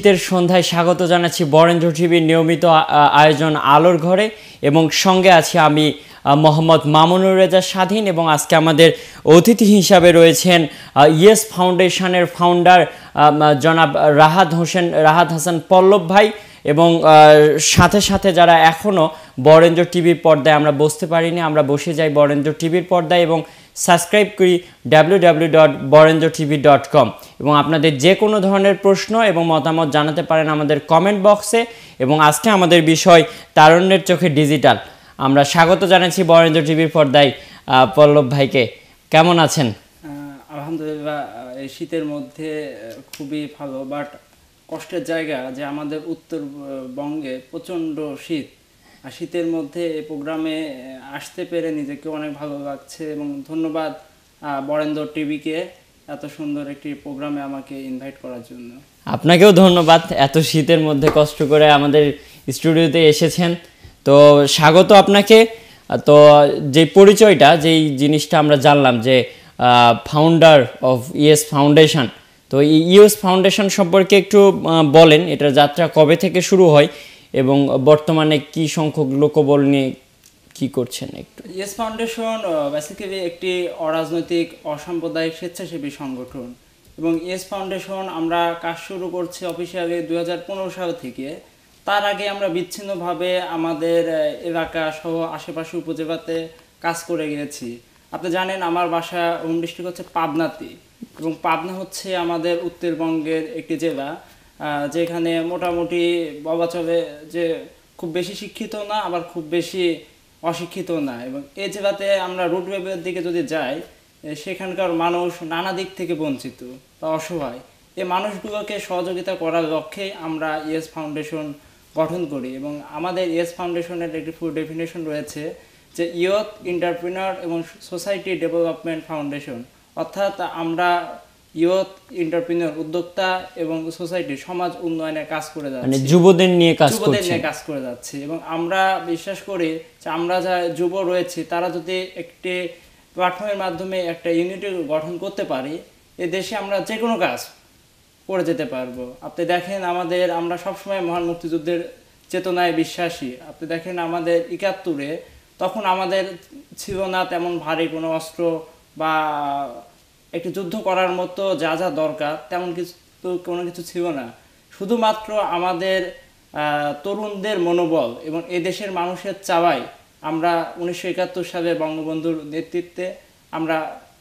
শীতের সন্ধ্যায় স্বাগত জানাচ্ছি বরেন্দ্র টিভির নিয়মিত আয়োজন আলোর ঘরে এবং সঙ্গে আছি আমি মোহাম্মদ মামুনুর রেজা স্বাধীন এবং আজকে আমাদের অতিথি হিসাবে রয়েছেন ইয়েস ফাউন্ডেশনের ফাউন্ডার জনাব রাহাত হোসেন রাহাত হাসান পল্লব ভাই এবং সাথে সাথে যারা এখনও বরেন্দ্র টিভির পর্দায় আমরা বসতে পারিনি আমরা বসে যাই বরেন্দ্র টিভির পর্দায় এবং সাবস্ক্রাইব করি ডাব্লিউ এবং আপনাদের যে কোনো ধরনের প্রশ্ন এবং মতামত জানাতে পারেন আমাদের কমেন্ট বক্সে এবং আজকে আমাদের বিষয় তারুণ্যের চোখে ডিজিটাল আমরা স্বাগত জানাচ্ছি বরেন্দ্র টিভির পর্দায় পল্লব ভাইকে কেমন আছেন আলহামদুলিল্লাহ এই শীতের মধ্যে খুবই ভালো বাট কষ্টের জায়গা যে আমাদের উত্তরবঙ্গে প্রচণ্ড শীত শীতের মধ্যে এই প্রোগ্রামে আসতে পেরে নিজেকে অনেক ভালো লাগছে এবং ধন্যবাদ বরেন্দ্র টিভিকে এত সুন্দর একটি প্রোগ্রামে আমাকে ইনভাইট করার জন্য আপনাকেও ধন্যবাদ এত শীতের মধ্যে কষ্ট করে আমাদের স্টুডিওতে এসেছেন তো স্বাগত আপনাকে তো যে পরিচয়টা যেই জিনিসটা আমরা জানলাম যে ফাউন্ডার অফ ইএস ফাউন্ডেশন তো এই ইএস e ফাউন্ডেশন সম্পর্কে একটু বলেন এটার যাত্রা কবে থেকে শুরু হয় এবং বর্তমানে কি সংখ্যক লোকবল নিয়ে কি করছেন একটু ইয়েস ফাউন্ডেশন বেসিক্যালি একটি অরাজনৈতিক অসাম্প্রদায়িক স্বেচ্ছাসেবী সংগঠন এবং ইয়েস ফাউন্ডেশন আমরা কাজ শুরু করছি অফিসিয়ালি দু সাল থেকে তার আগে আমরা বিচ্ছিন্নভাবে আমাদের এলাকা সহ আশেপাশে উপজেলাতে কাজ করে গিয়েছি আপনি জানেন আমার বাসা হোম ডিস্ট্রিক্ট হচ্ছে পাবনাতে এবং পাবনা হচ্ছে আমাদের উত্তরবঙ্গের একটি জেলা যেখানে মোটামুটি বাবা চলে যে খুব বেশি শিক্ষিত না আবার খুব বেশি অশিক্ষিত না এবং এ জেলাতে আমরা রুটওয়েবের দিকে যদি যাই সেখানকার মানুষ নানা দিক থেকে বঞ্চিত বা অসহায় এই মানুষগুলোকে সহযোগিতা করার লক্ষ্যে আমরা ইয়েস ফাউন্ডেশন গঠন করি এবং আমাদের ইয়েস ফাউন্ডেশনের একটি ফুল ডেফিনেশন রয়েছে যে ইয়থ ইন্টারপ্রিনার এবং সোসাইটি ডেভেলপমেন্ট ফাউন্ডেশন অর্থাৎ আমরা ইয়ুথ এন্টারপ্রিনিয়র উদ্যোক্তা এবং সোসাইটি সমাজ উন্নয়নের কাজ করে মানে যাচ্ছে মানে যুবদের নিয়ে কাজ যুবদের নিয়ে কাজ করে যাচ্ছে এবং আমরা বিশ্বাস করি যে আমরা যা যুব রয়েছে তারা যদি একটি প্ল্যাটফর্মের মাধ্যমে একটা ইউনিটি গঠন করতে পারি এ দেশে আমরা যে কোনো কাজ করে যেতে পারবো আপনি দেখেন আমাদের আমরা সবসময় মহান মুক্তিযুদ্ধের চেতনায় বিশ্বাসী আপনি দেখেন আমাদের একাত্তরে তখন আমাদের ছিল না তেমন ভারী কোনো অস্ত্র বা একটি যুদ্ধ করার মতো যা যা দরকার তেমন কিছু কোনো কিছু ছিল না শুধুমাত্র আমাদের তরুণদের মনোবল এবং এদেশের মানুষের চাওয়াই আমরা উনিশশো একাত্তর সালে বঙ্গবন্ধুর নেতৃত্বে আমরা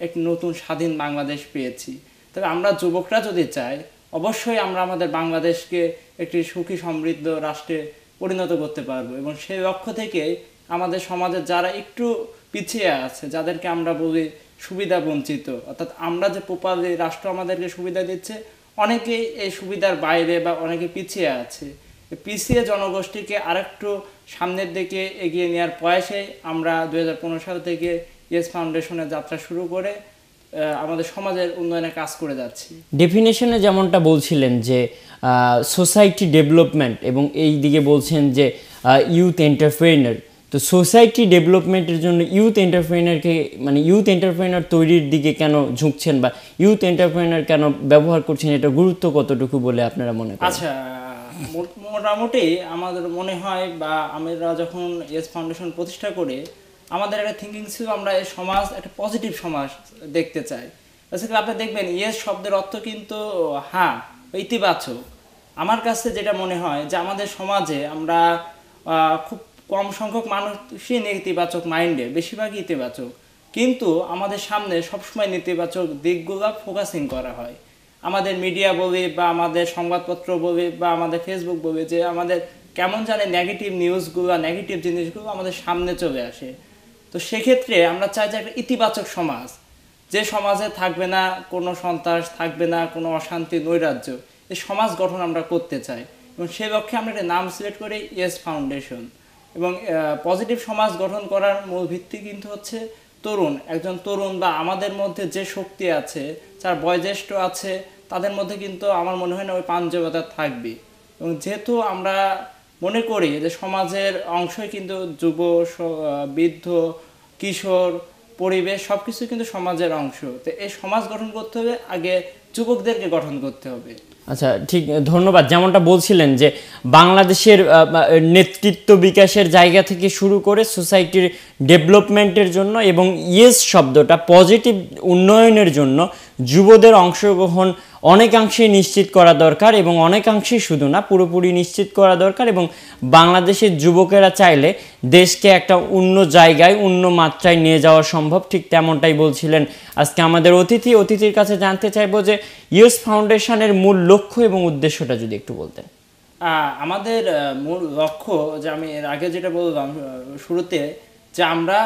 এক নতুন স্বাধীন বাংলাদেশ পেয়েছি তবে আমরা যুবকরা যদি চাই অবশ্যই আমরা আমাদের বাংলাদেশকে একটি সুখী সমৃদ্ধ রাষ্ট্রে পরিণত করতে পারবো এবং সেই লক্ষ্য থেকে আমাদের সমাজের যারা একটু পিছিয়ে আছে যাদেরকে আমরা বলি সুবিধা বঞ্চিত অর্থাৎ আমরা যে প্রপার যে রাষ্ট্র আমাদেরকে সুবিধা দিচ্ছে অনেকেই এই সুবিধার বাইরে বা অনেকে পিছিয়ে আছে পিছিয়ে জনগোষ্ঠীকে আরেকটু সামনের দিকে এগিয়ে নেওয়ার প্রয়াসে আমরা দু সাল থেকে ইয়েস ফাউন্ডেশনের যাত্রা শুরু করে আমাদের সমাজের উন্নয়নে কাজ করে যাচ্ছি ডেফিনেশনে যেমনটা বলছিলেন যে সোসাইটি ডেভেলপমেন্ট এবং এই দিকে বলছেন যে ইউথ এন্টারপ্রেনার তো সোসাইটি ডেভেলপমেন্টের জন্য ইউথ এন্টারপ্রেনারকে মানে ইউথ এন্টারপ্রেনার তৈরির দিকে কেন ঝুঁকছেন বা ইউথ এন্টারপ্রেনার কেন ব্যবহার করছেন এটা গুরুত্ব কতটুকু বলে আপনারা মনে করেন আচ্ছা মোটামুটি আমাদের মনে হয় বা আমরা যখন এস ফাউন্ডেশন প্রতিষ্ঠা করে আমাদের একটা থিঙ্কিং ছিল আমরা এই সমাজ একটা পজিটিভ সমাজ দেখতে চাই সেক্ষেত্রে আচ্ছা, আপনি দেখবেন ইয়েস শব্দের অর্থ কিন্তু হ্যাঁ ইতিবাচক আমার কাছে যেটা মনে হয় যে আমাদের সমাজে আমরা খুব কম সংখ্যক মানুষই নেতিবাচক মাইন্ডে বেশিরভাগই ইতিবাচক কিন্তু আমাদের সামনে সবসময় নেতিবাচক দিকগুলো ফোকাসিং করা হয় আমাদের মিডিয়া বলি বা আমাদের সংবাদপত্র বলি বা আমাদের ফেসবুক বলি যে আমাদের কেমন জানে নেগেটিভ নিউজগুলো নেগেটিভ জিনিসগুলো আমাদের সামনে চলে আসে তো সেক্ষেত্রে আমরা চাই যে একটা ইতিবাচক সমাজ যে সমাজে থাকবে না কোনো সন্ত্রাস থাকবে না কোনো অশান্তি নৈরাজ্য এই সমাজ গঠন আমরা করতে চাই এবং সে লক্ষ্যে আমরা একটা নাম সিলেক্ট করি ইয়েস ফাউন্ডেশন এবং পজিটিভ সমাজ গঠন করার মূল ভিত্তি কিন্তু হচ্ছে তরুণ একজন তরুণ বা আমাদের মধ্যে যে শক্তি আছে যার বয়োজ্যেষ্ঠ আছে তাদের মধ্যে কিন্তু আমার মনে হয় না ওই পাঞ্জবতা থাকবে এবং যেহেতু আমরা মনে করি যে সমাজের অংশই কিন্তু যুব বৃদ্ধ কিশোর পরিবেশ সব কিছু কিন্তু সমাজের অংশ তো এই সমাজ গঠন করতে হবে আগে যুবকদেরকে গঠন করতে হবে আচ্ছা ঠিক ধন্যবাদ যেমনটা বলছিলেন যে বাংলাদেশের নেতৃত্ব বিকাশের জায়গা থেকে শুরু করে সোসাইটির ডেভেলপমেন্টের জন্য এবং ইয়েস শব্দটা পজিটিভ উন্নয়নের জন্য যুবদের অংশগ্রহণ অনেকাংশে নিশ্চিত করা দরকার এবং অনেকাংশে শুধু না পুরোপুরি নিশ্চিত করা দরকার এবং বাংলাদেশের যুবকেরা চাইলে দেশকে একটা অন্য জায়গায় অন্য মাত্রায় নিয়ে যাওয়া সম্ভব ঠিক তেমনটাই বলছিলেন আজকে আমাদের অতিথি অতিথির কাছে জানতে চাইব যে ইউস ফাউন্ডেশনের মূল লক্ষ্য এবং উদ্দেশ্যটা যদি একটু বলতেন আমাদের মূল লক্ষ্য যে আমি এর আগে যেটা বললাম শুরুতে যে আমরা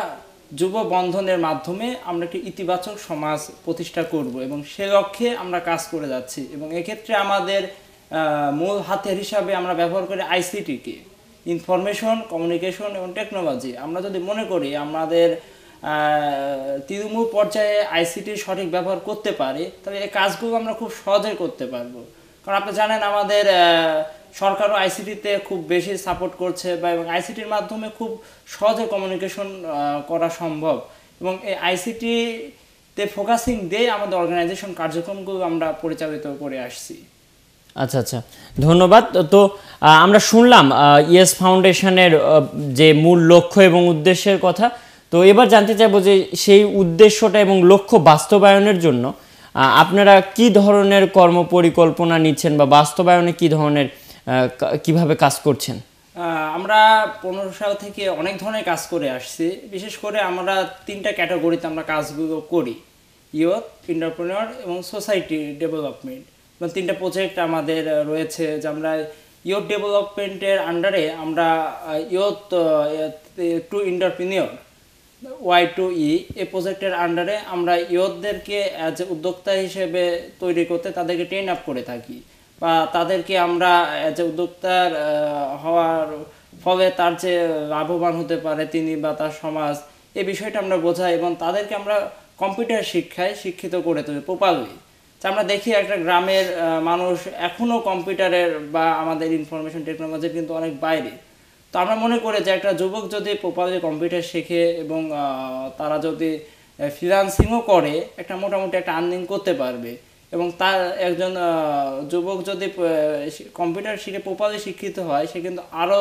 যুব বন্ধনের মাধ্যমে আমরা একটি ইতিবাচক সমাজ প্রতিষ্ঠা করব এবং সে লক্ষ্যে আমরা কাজ করে যাচ্ছি এবং এক্ষেত্রে আমাদের মূল হাতের হিসাবে আমরা ব্যবহার করি আইসিটিকে ইনফরমেশন কমিউনিকেশন এবং টেকনোলজি আমরা যদি মনে করি আমাদের তৃণমূল পর্যায়ে আইসিটি সঠিক ব্যবহার করতে পারে তাহলে এই কাজগুলো আমরা খুব সহজে করতে পারবো কারণ আপনি জানেন আমাদের সরকারও আইসিটিতে খুব বেশি সাপোর্ট করছে বা এবং আইসিটির মাধ্যমে খুব সহজে কমিউনিকেশন করা সম্ভব এবং এই আইসিটিতে ফোকাসিং দিয়ে আমাদের অর্গানাইজেশন কার্যক্রমগুলো আমরা পরিচালিত করে আসছি আচ্ছা আচ্ছা ধন্যবাদ তো আমরা শুনলাম ইয়েস ফাউন্ডেশনের যে মূল লক্ষ্য এবং উদ্দেশ্যের কথা তো এবার জানতে চাইবো যে সেই উদ্দেশ্যটা এবং লক্ষ্য বাস্তবায়নের জন্য আপনারা কি ধরনের কর্মপরিকল্পনা নিচ্ছেন বা বাস্তবায়নে কি ধরনের কিভাবে কাজ করছেন আমরা পনেরো সাল থেকে অনেক ধরনের কাজ করে আসছি বিশেষ করে আমরা তিনটা ক্যাটাগরিতে আমরা কাজগুলো করি ইয়ুথ এন্টারপ্রেনিয়র এবং সোসাইটি ডেভেলপমেন্ট তিনটা প্রজেক্ট আমাদের রয়েছে যে আমরা ইয়ুথ ডেভেলপমেন্টের আন্ডারে আমরা youth to entrepreneur Y two E এই প্রজেক্টের আন্ডারে আমরা ইয়ুথদেরকে অ্যাজ উদ্যোক্তা হিসেবে তৈরি করতে তাদেরকে ট্রেন আপ করে থাকি বা তাদেরকে আমরা যে উদ্যোক্তার হওয়ার ফলে তার যে লাভবান হতে পারে তিনি বা তার সমাজ এ বিষয়টা আমরা বোঝাই এবং তাদেরকে আমরা কম্পিউটার শিক্ষায় শিক্ষিত করে তুলি প্রপারলি আমরা দেখি একটা গ্রামের মানুষ এখনও কম্পিউটারের বা আমাদের ইনফরমেশন টেকনোলজির কিন্তু অনেক বাইরে তো আমরা মনে করি যে একটা যুবক যদি প্রপারলি কম্পিউটার শেখে এবং তারা যদি ফ্রিলান্সিংও করে একটা মোটামুটি একটা আর্নিং করতে পারবে এবং তার একজন যুবক যদি কম্পিউটার শিখে প্রপারলি শিক্ষিত হয় সে কিন্তু আরও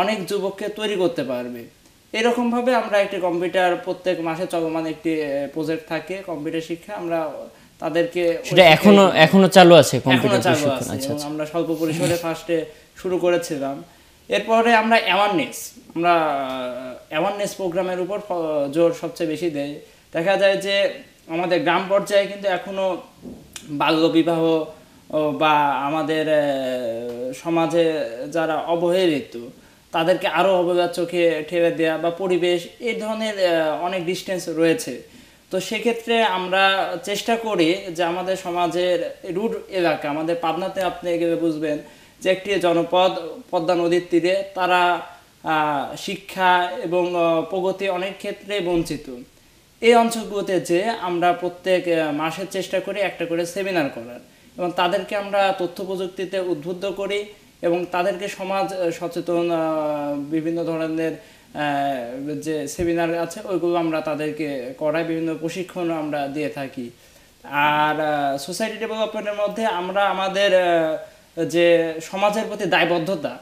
অনেক যুবককে তৈরি করতে পারবে এরকমভাবে আমরা একটি কম্পিউটার প্রত্যেক মাসে চলমান একটি প্রজেক্ট থাকে কম্পিউটার শিক্ষা আমরা তাদেরকে সেটা এখনো এখনো চালু আছে কম্পিউটার চালু আছে আচ্ছা, আচ্ছা। আমরা স্বল্প পরিসরে ফার্স্টে শুরু করেছিলাম এরপরে আমরা অ্যাওয়ারনেস আমরা অ্যাওয়ারনেস প্রোগ্রামের উপর জোর সবচেয়ে বেশি দেয় দেখা যায় যে আমাদের গ্রাম পর্যায়ে কিন্তু এখনো বাল্যবিবাহ বা আমাদের সমাজে যারা অবহেলিত তাদেরকে আরও অবজাত চোখে ঠেলে দেওয়া বা পরিবেশ এই ধরনের অনেক ডিস্টেন্স রয়েছে তো সেক্ষেত্রে আমরা চেষ্টা করি যে আমাদের সমাজের রুট এলাকা আমাদের পাবনাতে আপনি এগিয়ে বুঝবেন যে একটি জনপদ পদ্মা নদীর তীরে তারা শিক্ষা এবং প্রগতি অনেক ক্ষেত্রে বঞ্চিত এই অঞ্চলগুলোতে যে আমরা প্রত্যেক মাসের চেষ্টা করি একটা করে সেমিনার করার এবং তাদেরকে আমরা তথ্য প্রযুক্তিতে উদ্বুদ্ধ করি এবং তাদেরকে সমাজ সচেতন বিভিন্ন ধরনের যে সেমিনার আছে ওইগুলো আমরা তাদেরকে করাই বিভিন্ন প্রশিক্ষণ আমরা দিয়ে থাকি আর সোসাইটি ডেভেলপমেন্টের মধ্যে আমরা আমাদের যে সমাজের প্রতি দায়বদ্ধতা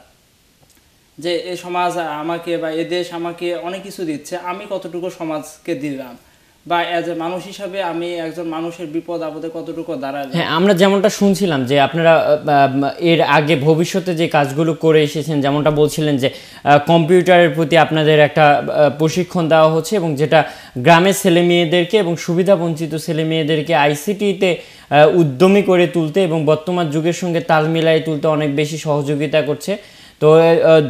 যে এ সমাজ আমাকে বা এ দেশ আমাকে অনেক কিছু দিচ্ছে আমি কতটুকু সমাজকে দিলাম বা অ্যাজ এ মানুষ হিসাবে আমি একজন মানুষের বিপদ আপদে কতটুকু দাঁড়াবে হ্যাঁ আমরা যেমনটা শুনছিলাম যে আপনারা এর আগে ভবিষ্যতে যে কাজগুলো করে এসেছেন যেমনটা বলছিলেন যে কম্পিউটারের প্রতি আপনাদের একটা প্রশিক্ষণ দেওয়া হচ্ছে এবং যেটা গ্রামের ছেলে মেয়েদেরকে এবং সুবিধাবঞ্চিত ছেলে মেয়েদেরকে আইসিটিতে উদ্যমী করে তুলতে এবং বর্তমান যুগের সঙ্গে তাল মিলাই তুলতে অনেক বেশি সহযোগিতা করছে তো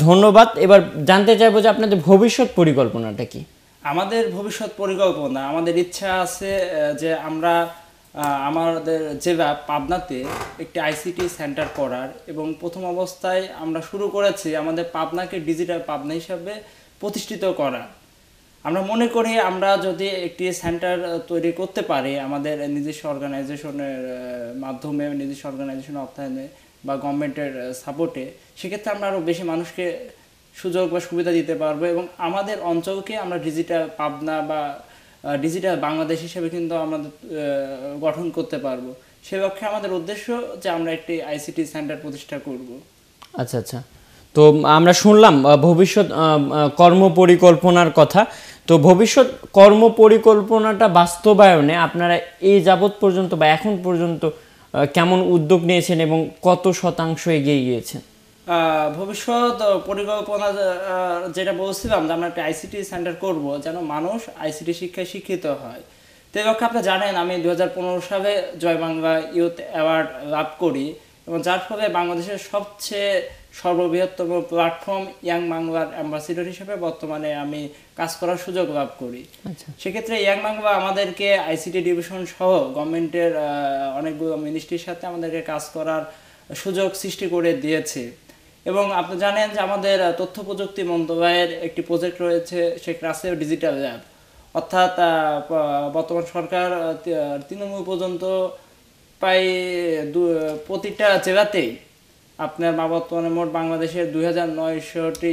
ধন্যবাদ এবার জানতে চাইবো যে আপনাদের ভবিষ্যৎ পরিকল্পনাটা কি আমাদের ভবিষ্যৎ পরিকল্পনা আমাদের ইচ্ছা আছে যে আমরা আমাদের জেলা পাবনাতে একটি আইসিটি সেন্টার করার এবং প্রথম অবস্থায় আমরা শুরু করেছি আমাদের পাবনাকে ডিজিটাল পাবনা হিসাবে প্রতিষ্ঠিত করা আমরা মনে করি আমরা যদি একটি সেন্টার তৈরি করতে পারি আমাদের নিজস্ব অর্গানাইজেশনের মাধ্যমে নিজস্ব অর্গানাইজেশন অর্থায়নে বা গভর্নমেন্টের সাপোর্টে সেক্ষেত্রে আমরা আরও বেশি মানুষকে সুযোগ বা সুবিধা দিতে পারবো এবং আমাদের অঞ্চলকে আমরা ডিজিটাল পাবনা বা ডিজিটাল বাংলাদেশ হিসেবে কিন্তু আমাদের গঠন করতে পারবো সে লক্ষ্যে আমাদের উদ্দেশ্য যে আমরা একটি আইসিটি সেন্টার প্রতিষ্ঠা করব আচ্ছা আচ্ছা তো আমরা শুনলাম ভবিষ্যৎ কর্ম পরিকল্পনার কথা তো ভবিষ্যৎ কর্ম পরিকল্পনাটা বাস্তবায়নে আপনারা এই যাবৎ পর্যন্ত বা এখন পর্যন্ত কেমন উদ্যোগ নিয়েছেন এবং কত শতাংশ এগিয়ে গিয়েছেন ভবিষ্যৎ পরিকল্পনা যেটা বলছিলাম যে আমরা একটা আইসিটি সেন্টার করব যেন মানুষ আইসিটি শিক্ষায় শিক্ষিত হয় তো এই লক্ষ্যে জানেন আমি দু সালে জয় বাংলা ইউথ অ্যাওয়ার্ড লাভ করি এবং যার ফলে বাংলাদেশের সবচেয়ে সর্ববৃহত্তম প্ল্যাটফর্ম ইয়াং বাংলার অ্যাম্বাসিডর হিসেবে বর্তমানে আমি কাজ করার সুযোগ লাভ করি আচ্ছা। সেক্ষেত্রে ইয়াং বাংলা আমাদেরকে আইসিটি ডিভিশন সহ গভর্নমেন্টের অনেকগুলো মিনিস্ট্রির সাথে আমাদেরকে কাজ করার সুযোগ সৃষ্টি করে দিয়েছে এবং আপনি জানেন যে আমাদের তথ্য প্রযুক্তি মন্ত্রণালয়ের একটি প্রজেক্ট রয়েছে শেখ আছে ডিজিটাল ল্যাব অর্থাৎ বর্তমান সরকার তৃণমূল পর্যন্ত প্রায় দু প্রতিটা জেলাতেই আপনার মা বর্তমানে মোট বাংলাদেশের দুই হাজার নয়শোটি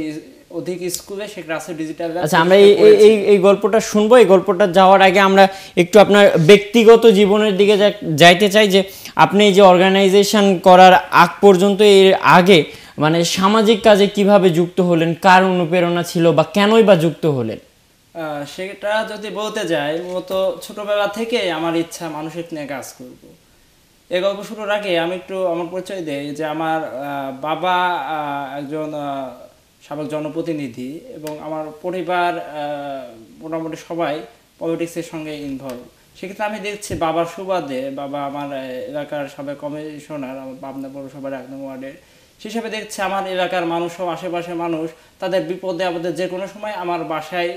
অধিক স্কুলে শেখ রাসেল ডিজিটাল আচ্ছা আমরা এই এই গল্পটা শুনবো এই গল্পটা যাওয়ার আগে আমরা একটু আপনার ব্যক্তিগত জীবনের দিকে যাইতে চাই যে আপনি এই যে অর্গানাইজেশন করার আগ পর্যন্ত এর আগে মানে সামাজিক কাজে কিভাবে যুক্ত হলেন কার অনুপ্রেরণা ছিল বা কেনই বা যুক্ত হলেন সেটা যদি বলতে যাই মূলত ছোটবেলা থেকে আমার ইচ্ছা মানুষের নিয়ে কাজ করব এই গল্প শুরুর আগে আমি একটু আমার পরিচয় দেই যে আমার বাবা একজন সাবেক জনপ্রতিনিধি এবং আমার পরিবার মোটামুটি সবাই পলিটিক্সের সঙ্গে ইনভলভ সেক্ষেত্রে আমি দেখছি বাবার সুবাদে বাবা আমার এলাকার সাবেক কমিশনার আমার পাবনা পৌরসভার এক নম্বর ওয়ার্ডের সে হিসাবে দেখছি আমার এলাকার মানুষ সব আশেপাশের মানুষ তাদের বিপদে আপদে যে কোনো সময় আমার বাসায়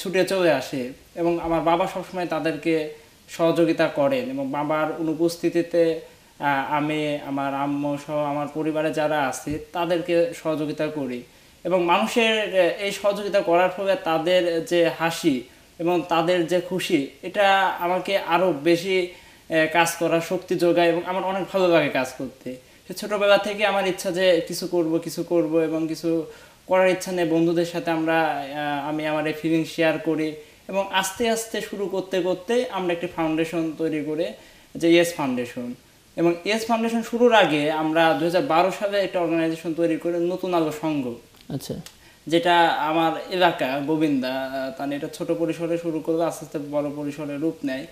ছুটে চলে আসে এবং আমার বাবা সবসময় তাদেরকে সহযোগিতা করেন এবং বাবার অনুপস্থিতিতে আমি আমার আম্মসহ আমার পরিবারে যারা আছে তাদেরকে সহযোগিতা করি এবং মানুষের এই সহযোগিতা করার ফলে তাদের যে হাসি এবং তাদের যে খুশি এটা আমাকে আরও বেশি কাজ করার শক্তি যোগায় এবং আমার অনেক ভালো লাগে কাজ করতে ছোটোবেলা থেকে আমার ইচ্ছা যে কিছু করব কিছু করব এবং কিছু করার ইচ্ছা নেই বন্ধুদের সাথে আমরা আমি আমার এই ফিলিং শেয়ার করি এবং আস্তে আস্তে শুরু করতে করতে আমরা একটি ফাউন্ডেশন তৈরি করে যে ইয়েস ফাউন্ডেশন এবং ইয়েস ফাউন্ডেশন শুরুর আগে আমরা দু সালে একটা অর্গানাইজেশন তৈরি করে নতুন আলো সংঘ আচ্ছা যেটা আমার এলাকা গোবিন্দা তাহলে এটা ছোট পরিসরে শুরু করলে আস্তে আস্তে বড় পরিসরে রূপ নেয়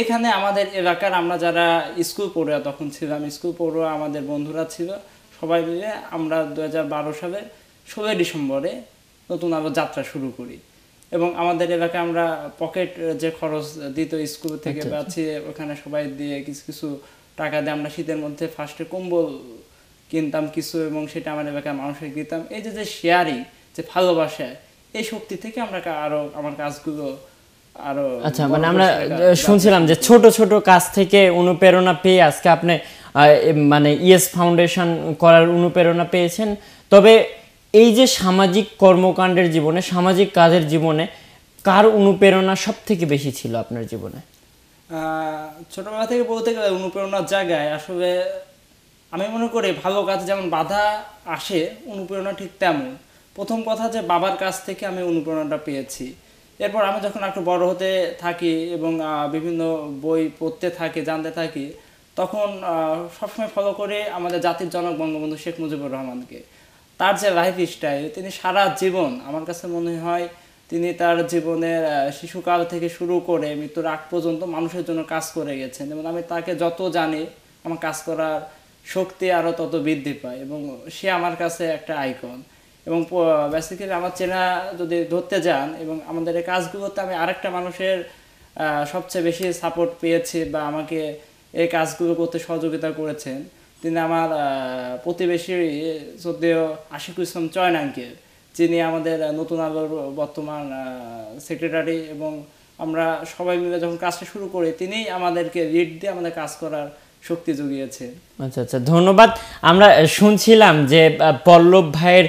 এখানে আমাদের এলাকার আমরা যারা স্কুল পড়ুয়া তখন ছিলাম স্কুল পড়ুয়া আমাদের বন্ধুরা ছিল সবাই মিলে আমরা দু বারো সালে ষোলোই ডিসেম্বরে নতুন আবার যাত্রা শুরু করি এবং আমাদের এলাকায় আমরা পকেট যে খরচ দিত স্কুল থেকে পাচ্ছি আচ্ছা। ওখানে সবাই দিয়ে কিছু কিছু টাকা দিয়ে আমরা শীতের মধ্যে ফার্স্টে কম্বল কিনতাম কিছু এবং সেটা আমার এলাকার মানুষের দিতাম এই যে যে শেয়ারিং যে ভালোবাসা এই শক্তি থেকে আমরা আরো আমার কাজগুলো আরো আচ্ছা মানে আমরা শুনছিলাম যে ছোট ছোট কাজ থেকে অনুপ্রেরণা পেয়ে আজকে আপনি মানে ইএস ফাউন্ডেশন করার অনুপ্রেরণা পেয়েছেন তবে এই যে সামাজিক কর্মকাণ্ডের জীবনে সামাজিক কাজের জীবনে কার অনুপ্রেরণা সব থেকে বেশি ছিল আপনার জীবনে ছোটবেলা থেকে বলতে গেলে অনুপ্রেরণার জায়গায় আসলে আমি মনে করি ভালো কাজ যেমন বাধা আসে অনুপ্রেরণা ঠিক তেমন প্রথম কথা যে বাবার কাছ থেকে আমি অনুপ্রেরণাটা পেয়েছি এরপর আমি যখন একটু বড় হতে থাকি এবং বিভিন্ন বই পড়তে থাকি জানতে থাকি তখন সবসময় ফলো করে আমাদের জাতির জনক বঙ্গবন্ধু শেখ মুজিবুর রহমানকে তার যে লাইফ স্টাইল তিনি সারা জীবন আমার কাছে মনে হয় তিনি তার জীবনের শিশুকাল থেকে শুরু করে মৃত্যুর আগ পর্যন্ত মানুষের জন্য কাজ করে গেছেন এবং আমি তাকে যত জানি আমার কাজ করার শক্তি আরও তত বৃদ্ধি পায় এবং সে আমার কাছে একটা আইকন এবং বেসিক্যালি আমার চেনা যদি ধরতে যান এবং আমাদের এই কাজগুলোতে আমি আরেকটা মানুষের সবচেয়ে বেশি সাপোর্ট পেয়েছি বা আমাকে এই কাজগুলো করতে সহযোগিতা করেছেন তিনি আমার প্রতিবেশী শ্রদ্ধেয় আশিক ইসলাম চয়ন যিনি আমাদের নতুন আলোর বর্তমান সেক্রেটারি এবং আমরা সবাই মিলে যখন কাজটা শুরু করি তিনি আমাদেরকে রিট দিয়ে আমাদের কাজ করার শক্তি জুগিয়েছে আচ্ছা আচ্ছা ধন্যবাদ আমরা শুনছিলাম যে পল্লব ভাইয়ের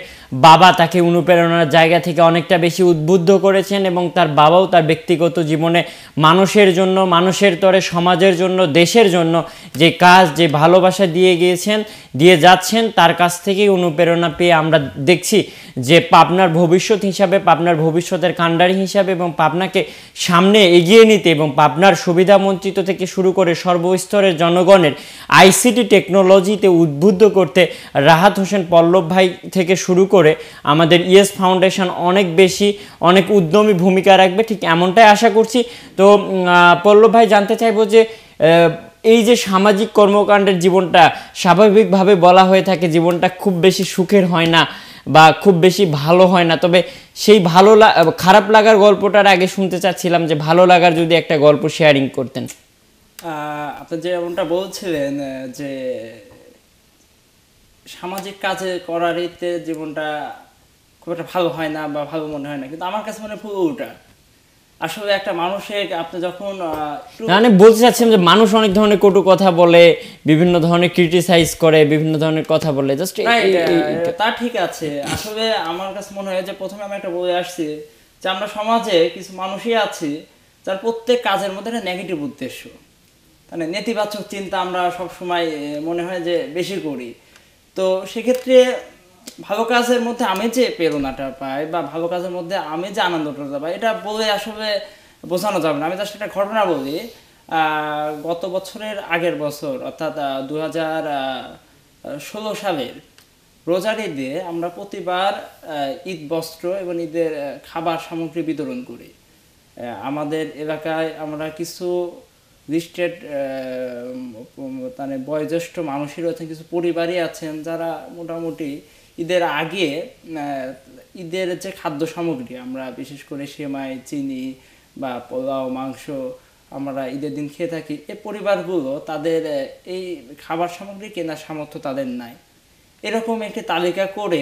বাবা তাকে অনুপ্রেরণার জায়গা থেকে অনেকটা বেশি উদ্বুদ্ধ করেছেন এবং তার বাবাও তার ব্যক্তিগত জীবনে মানুষের জন্য মানুষের তরে সমাজের জন্য দেশের জন্য যে কাজ যে ভালোবাসা দিয়ে গিয়েছেন দিয়ে যাচ্ছেন তার কাছ থেকেই অনুপ্রেরণা পেয়ে আমরা দেখছি যে পাবনার ভবিষ্যৎ হিসাবে পাবনার ভবিষ্যতের কাণ্ডারি হিসাবে এবং পাবনাকে সামনে এগিয়ে নিতে এবং পাবনার সুবিধাবঞ্চিত থেকে শুরু করে সর্বস্তরের জনগণের আইসিটি টেকনোলজিতে উদ্বুদ্ধ করতে রাহাত হোসেন পল্লব ভাই থেকে শুরু করে করে আমাদের ইয়েস ফাউন্ডেশন অনেক বেশি অনেক উদ্যমী ভূমিকা রাখবে ঠিক এমনটাই আশা করছি তো পল্লব ভাই জানতে চাইবো যে এই যে সামাজিক কর্মকাণ্ডের জীবনটা স্বাভাবিকভাবে বলা হয়ে থাকে জীবনটা খুব বেশি সুখের হয় না বা খুব বেশি ভালো হয় না তবে সেই ভালো খারাপ লাগার গল্পটার আগে শুনতে চাচ্ছিলাম যে ভালো লাগার যদি একটা গল্প শেয়ারিং করতেন আপনি যেমনটা বলছিলেন যে সামাজিক কাজে করার ইতে জীবনটা খুব একটা ভালো হয় না বা ভালো মনে হয় না কিন্তু আমার কাছে মনে হয় পুরো ওটা আসলে একটা মানুষের আপনি যখন মানে বলতে চাচ্ছিলাম যে মানুষ অনেক ধরনের কটু কথা বলে বিভিন্ন ধরনের ক্রিটিসাইজ করে বিভিন্ন ধরনের কথা বলে জাস্ট তা ঠিক আছে আসলে আমার কাছে মনে হয় যে প্রথমে আমি একটা বলে আসছি যে আমরা সমাজে কিছু মানুষই আছি যার প্রত্যেক কাজের মধ্যে একটা নেগেটিভ উদ্দেশ্য মানে নেতিবাচক চিন্তা আমরা সবসময় মনে হয় যে বেশি করি তো সেক্ষেত্রে ভালো কাজের মধ্যে আমি যে প্রেরণাটা পাই বা ভালো কাজের মধ্যে আমি যে আনন্দটা পাই এটা বলে আসলে বোঝানো যাবে না আমি জাস্ট একটা ঘটনা বলি গত বছরের আগের বছর অর্থাৎ দু হাজার ষোলো সালের রোজার ঈদে আমরা প্রতিবার ঈদ বস্ত্র এবং ঈদের খাবার সামগ্রী বিতরণ করি আমাদের এলাকায় আমরা কিছু লিস্টেড মানে বয়োজ্যেষ্ঠ মানুষের রয়েছেন কিছু পরিবারই আছেন যারা মোটামুটি ঈদের আগে ঈদের যে খাদ্য সামগ্রী আমরা বিশেষ করে সেমাই চিনি বা পোলাও মাংস আমরা ঈদের দিন খেয়ে থাকি এ পরিবারগুলো তাদের এই খাবার সামগ্রী কেনার সামর্থ্য তাদের নাই এরকম একটি তালিকা করে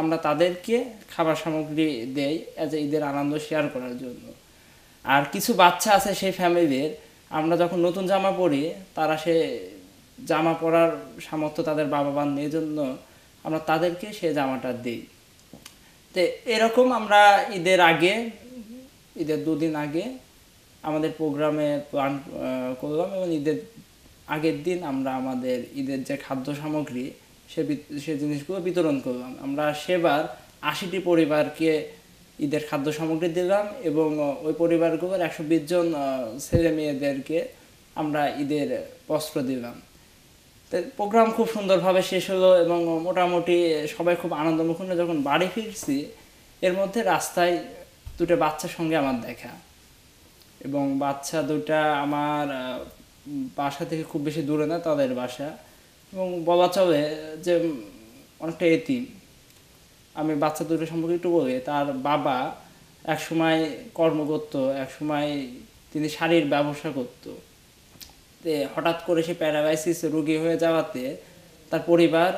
আমরা তাদেরকে খাবার সামগ্রী দেই অ্যাজ ঈদের আনন্দ শেয়ার করার জন্য আর কিছু বাচ্চা আছে সেই ফ্যামিলির আমরা যখন নতুন জামা পরি তারা সে জামা পরার সামর্থ্য তাদের বাবা বান নেই জন্য আমরা তাদেরকে সে জামাটা দিই তো এরকম আমরা ঈদের আগে ঈদের দুদিন আগে আমাদের প্রোগ্রামে প্ল্যান করলাম এবং ঈদের আগের দিন আমরা আমাদের ঈদের যে খাদ্য সামগ্রী সে সে জিনিসগুলো বিতরণ করলাম আমরা সেবার আশিটি পরিবারকে ঈদের খাদ্য সামগ্রী দিলাম এবং ওই পরিবারগুলোর একশো বিশ জন ছেলে মেয়েদেরকে আমরা ঈদের বস্ত্র দিলাম প্রোগ্রাম খুব সুন্দরভাবে শেষ হলো এবং মোটামুটি সবাই খুব আনন্দমুখণ্ড যখন বাড়ি ফিরছি এর মধ্যে রাস্তায় দুটো বাচ্চার সঙ্গে আমার দেখা এবং বাচ্চা দুটা আমার বাসা থেকে খুব বেশি দূরে না তাদের বাসা এবং বলা চলে যে অনেকটা এতিম আমি বাচ্চা দুটো সম্পর্কে একটু বলি তার বাবা এক সময় কর্ম করত এক সময় তিনি শাড়ির ব্যবসা করত হঠাৎ করে সে প্যারালাইসিস রোগী হয়ে যাওয়াতে তার পরিবার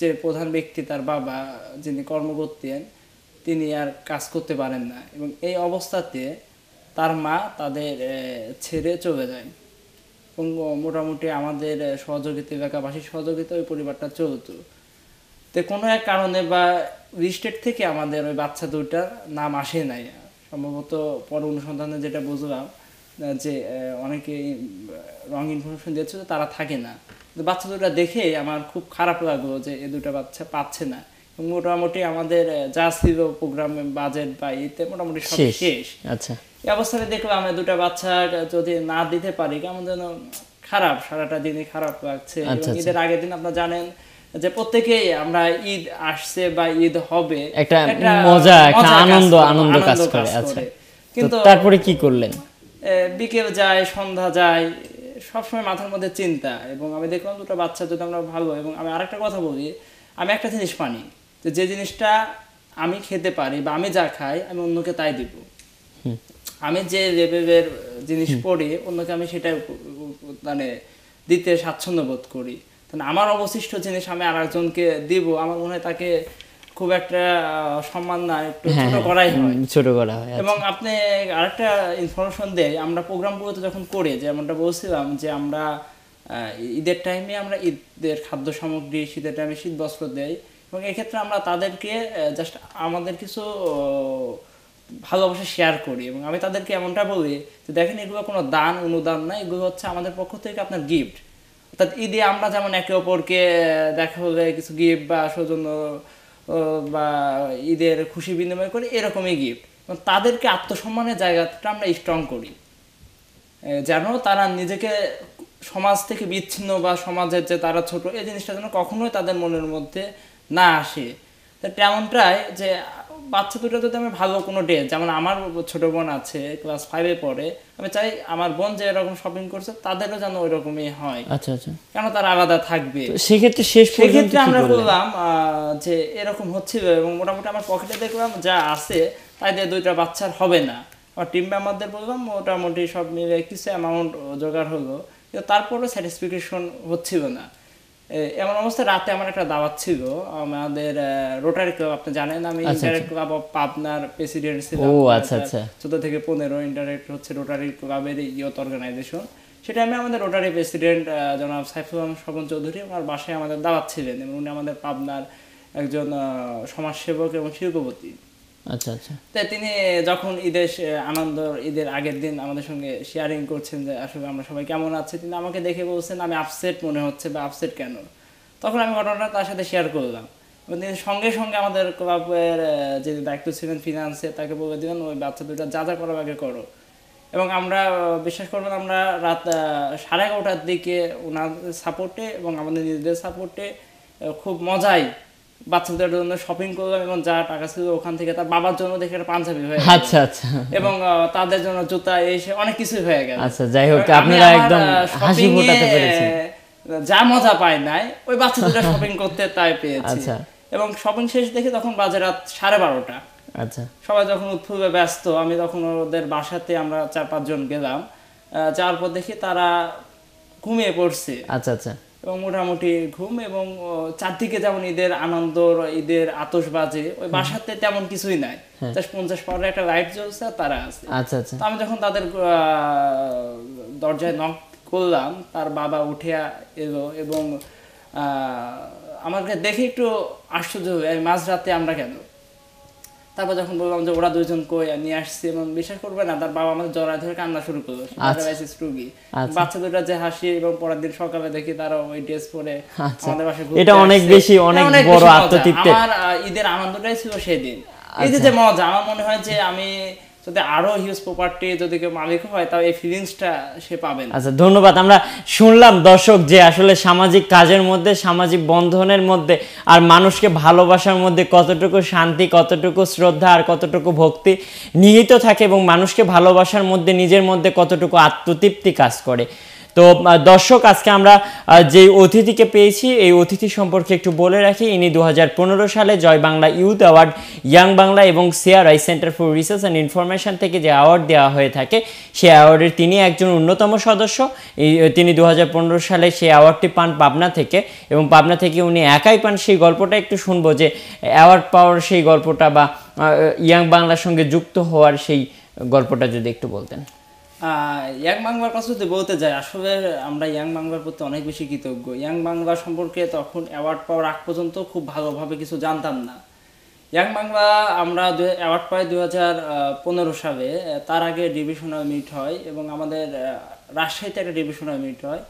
যে প্রধান ব্যক্তি তার বাবা যিনি কর্ম করতেন তিনি আর কাজ করতে পারেন না এবং এই অবস্থাতে তার মা তাদের ছেড়ে চলে যায় এবং মোটামুটি আমাদের সহযোগিতা এলাকাবাসীর সহযোগিতা ওই পরিবারটা চলতো তো কোনো এক কারণে বা রিস্টেট থেকে আমাদের ওই বাচ্চা দুইটার নাম আসে নাই সম্ভবত পর অনুসন্ধানে যেটা বুঝলাম যে অনেকে রং ইনফরমেশন দিয়েছে তারা থাকে না বাচ্চা দুটা দেখে আমার খুব খারাপ লাগলো যে এ দুটা বাচ্চা পাচ্ছে না মোটামুটি আমাদের যা ছিল প্রোগ্রাম বাজেট বা ইতে মোটামুটি সব শেষ আচ্ছা এই অবস্থায় দেখলাম আমরা দুটা বাচ্চা যদি না দিতে পারি কেমন যেন খারাপ সারাটা দিনই খারাপ লাগছে আচ্ছা, এদের আচ্ছা। আগের দিন আপনারা জানেন যে প্রত্যেকে আমরা ঈদ আসছে বা ঈদ হবে একটা মজা একটা আনন্দ আনন্দ কাজ করে আছে আচ্ছা। কিন্তু তারপরে কি করলেন বিকেল যায় সন্ধ্যা যায় সবসময় মাথার মধ্যে চিন্তা এবং আমি দেখলাম দুটো বাচ্চা যদি আমরা ভালো এবং আমি আরেকটা কথা বলি আমি একটা জিনিস পানি তো যে জিনিসটা আমি খেতে পারি বা আমি যা খাই আমি অন্যকে তাই দিব আমি যে লেভেলের জিনিস পড়ি অন্যকে আমি সেটা মানে দিতে স্বাচ্ছন্দ্য বোধ করি আমার অবশিষ্ট জিনিস আমি আর একজনকে দিব আমার মনে হয় তাকে খুব একটা সম্মান না একটু হ্যাঁ, ছোট হ্যাঁ, করাই হয় ছোট করা হয় আচ্ছা। এবং আপনি আরেকটা ইনফরমেশন দেয় আমরা প্রোগ্রাম যখন করি যেমনটা বলছিলাম যে আমরা ঈদের টাইমে আমরা ঈদের খাদ্য সামগ্রী শীতের টাইমে শীত বস্ত্র দেই এবং এক্ষেত্রে আমরা তাদেরকে জাস্ট আমাদের কিছু ভালোবাসা শেয়ার করি এবং আমি তাদেরকে এমনটা বলি যে দেখেন এগুলো কোনো দান অনুদান না এগুলো হচ্ছে আমাদের পক্ষ থেকে আপনার গিফট অর্থাৎ ঈদে আমরা যেমন একে অপরকে দেখা যায় কিছু গিফট বা সৌজন্য বা ঈদের খুশি বিনিময় করি এরকমই গিফট তাদেরকে আত্মসম্মানের জায়গাটা আমরা স্ট্রং করি যেন তারা নিজেকে সমাজ থেকে বিচ্ছিন্ন বা সমাজের যে তারা ছোট এই জিনিসটা যেন কখনোই তাদের মনের মধ্যে না আসে তো তেমনটাই যে বাচ্চা দুটো যদি আমি ভালো কোনো ড্রেস যেমন আমার ছোটো বোন আছে ক্লাস ফাইভে পড়ে আমি চাই আমার বোন যে এরকম শপিং করছে তাদেরও যেন ওই রকমই হয় আচ্ছা আচ্ছা কেন তার আলাদা থাকবে সেক্ষেত্রে শেষ সেক্ষেত্রে আমরা বললাম যে এরকম হচ্ছিল এবং মোটামুটি আমার পকেটে দেখলাম যা আছে তাই দিয়ে দুইটা বাচ্চার হবে না আমার টিম মেম্বারদের বললাম মোটামুটি সব মিলে কিছু অ্যামাউন্ট জোগাড় হলো তারপরেও স্যাটিসফিকেশন হচ্ছিল না এমন অবস্থা রাতে আমার একটা দাওয়াত ছিল আমাদের রোটারি ক্লাব আপনি জানেন আমি ইন্টারেক্ট ক্লাব অফ পাবনার প্রেসিডেন্ট ছিলাম ও আচ্ছা আচ্ছা 14 থেকে পনেরো ইন্টারেক্ট হচ্ছে রোটারি ক্লাবের ইয়ত অর্গানাইজেশন সেটা আমি আমাদের রোটারি প্রেসিডেন্ট জনাব সাইফুল স্বপন চৌধুরী ওনার বাসায় আমাদের দাওয়াত ছিলেন এবং উনি আমাদের পাবনার একজন সমাজসেবক এবং শিল্পপতি আচ্ছা আচ্ছা তা তিনি যখন ঈদের আনন্দ ঈদের আগের দিন আমাদের সঙ্গে শেয়ারিং করছেন যে আসলে আমরা সবাই কেমন আছে তিনি আমাকে দেখে বলছেন আমি আপসেট মনে হচ্ছে বা আপসেট কেন তখন আমি ঘটনাটা তার সাথে শেয়ার করলাম তিনি সঙ্গে সঙ্গে আমাদের ক্লাবের যে দায়িত্ব ছিলেন ফিনান্সে তাকে বলে দিলেন ওই বাচ্চা দুটা যা যা করার আগে করো এবং আমরা বিশ্বাস করবেন আমরা রাত সাড়ে এগারোটার দিকে ওনার সাপোর্টে এবং আমাদের নিজেদের সাপোর্টে খুব মজায় বাচ্চাদের জন্য শপিং করলাম এবং যা টাকা ছিল ওখান থেকে তার বাবার জন্য দেখে একটা পাঞ্জাবি হয়ে আচ্ছা আচ্ছা এবং তাদের জন্য জুতা এসে অনেক কিছু হয়ে গেল আচ্ছা যাই হোক আপনারা একদম হাসি ফোটাতে পেরেছেন যা মজা পায় নাই ওই বাচ্চাদের শপিং করতে তাই পেয়েছি আচ্ছা এবং শপিং শেষ দেখে তখন বাজে রাত সাড়ে বারোটা আচ্ছা সবাই যখন উৎফুল্লে ব্যস্ত আমি তখন ওদের বাসাতে আমরা চার পাঁচজন গেলাম যাওয়ার পর দেখি তারা ঘুমিয়ে পড়ছে আচ্ছা আচ্ছা এবং মোটামুটি ঘুম এবং চারদিকে যেমন ঈদের আনন্দ ঈদের বাজে ওই বাসাতে তেমন কিছুই নাই জাস্ট হ্যাঁ। পঞ্চাশ পরে একটা লাইট জ্বলছে তারা আছে আচ্ছা আচ্ছা আমি যখন তাদের দরজায় নক করলাম তার বাবা উঠে এলো এবং আমাকে দেখে একটু আশ্চর্য হয়ে মাঝরাতে আমরা কেন তারপর যখন বললাম যে ওরা দুজন কই নিয়ে আসছে এবং বিশ্বাস করবে না তার বাবা আমাদের জড়ায় ধরে কান্না শুরু করলো আচ্ছা। আচ্ছা। বাচ্চা দুটো যে হাসি এবং পরের দিন সকালে দেখি তারা ওই ড্রেস পরে আচ্ছা। আমাদের বাসায় এটা অনেক বেশি অনেক বড় আত্মতৃপ্তি আমার ঈদের আনন্দটাই ছিল সেদিন এই যে মজা আমার মনে হয় যে আমি যদি আরো হিউজ প্রপার্টি যদি কেউ মালিক হয় তাহলে এই ফিলিংসটা সে পাবেন আচ্ছা ধন্যবাদ আমরা শুনলাম দর্শক যে আসলে সামাজিক কাজের মধ্যে সামাজিক বন্ধনের মধ্যে আর মানুষকে ভালোবাসার মধ্যে কতটুকু শান্তি কতটুকু শ্রদ্ধা আর কতটুকু ভক্তি নিহিত থাকে এবং মানুষকে ভালোবাসার মধ্যে নিজের মধ্যে কতটুকু আত্মতৃপ্তি কাজ করে তো দর্শক আজকে আমরা যে অতিথিকে পেয়েছি এই অতিথি সম্পর্কে একটু বলে রাখি ইনি দু সালে Joy Bangla youth award young Bangla এবং C R I centre for research and information থেকে যে অ্যাওয়ার্ড দেওয়া হয়ে থাকে সেই অ্যাওয়ার্ডের তিনি একজন অন্যতম সদস্য তিনি দু সালে সেই অ্যাওয়ার্ডটি পান পাবনা থেকে এবং পাবনা থেকে উনি একাই পান সেই গল্পটা একটু শুনবো যে অ্যাওয়ার্ড পাওয়ার সেই গল্পটা বা ইয়াং বাংলার সঙ্গে যুক্ত হওয়ার সেই গল্পটা যদি একটু বলতেন ইয়াং বাংলার কাছে যদি বলতে যাই আসলে আমরা ইয়াং বাংলার প্রতি অনেক বেশি কৃতজ্ঞ ইয়াং বাংলা সম্পর্কে তখন অ্যাওয়ার্ড পাওয়ার আগ পর্যন্ত খুব ভালোভাবে কিছু জানতাম না ইয়াং বাংলা আমরা অ্যাওয়ার্ড পাই দু হাজার পনেরো সালে তার আগে ডিভিশনাল মিট হয় এবং আমাদের রাজশাহীতে একটা ডিভিশনাল মিট হয়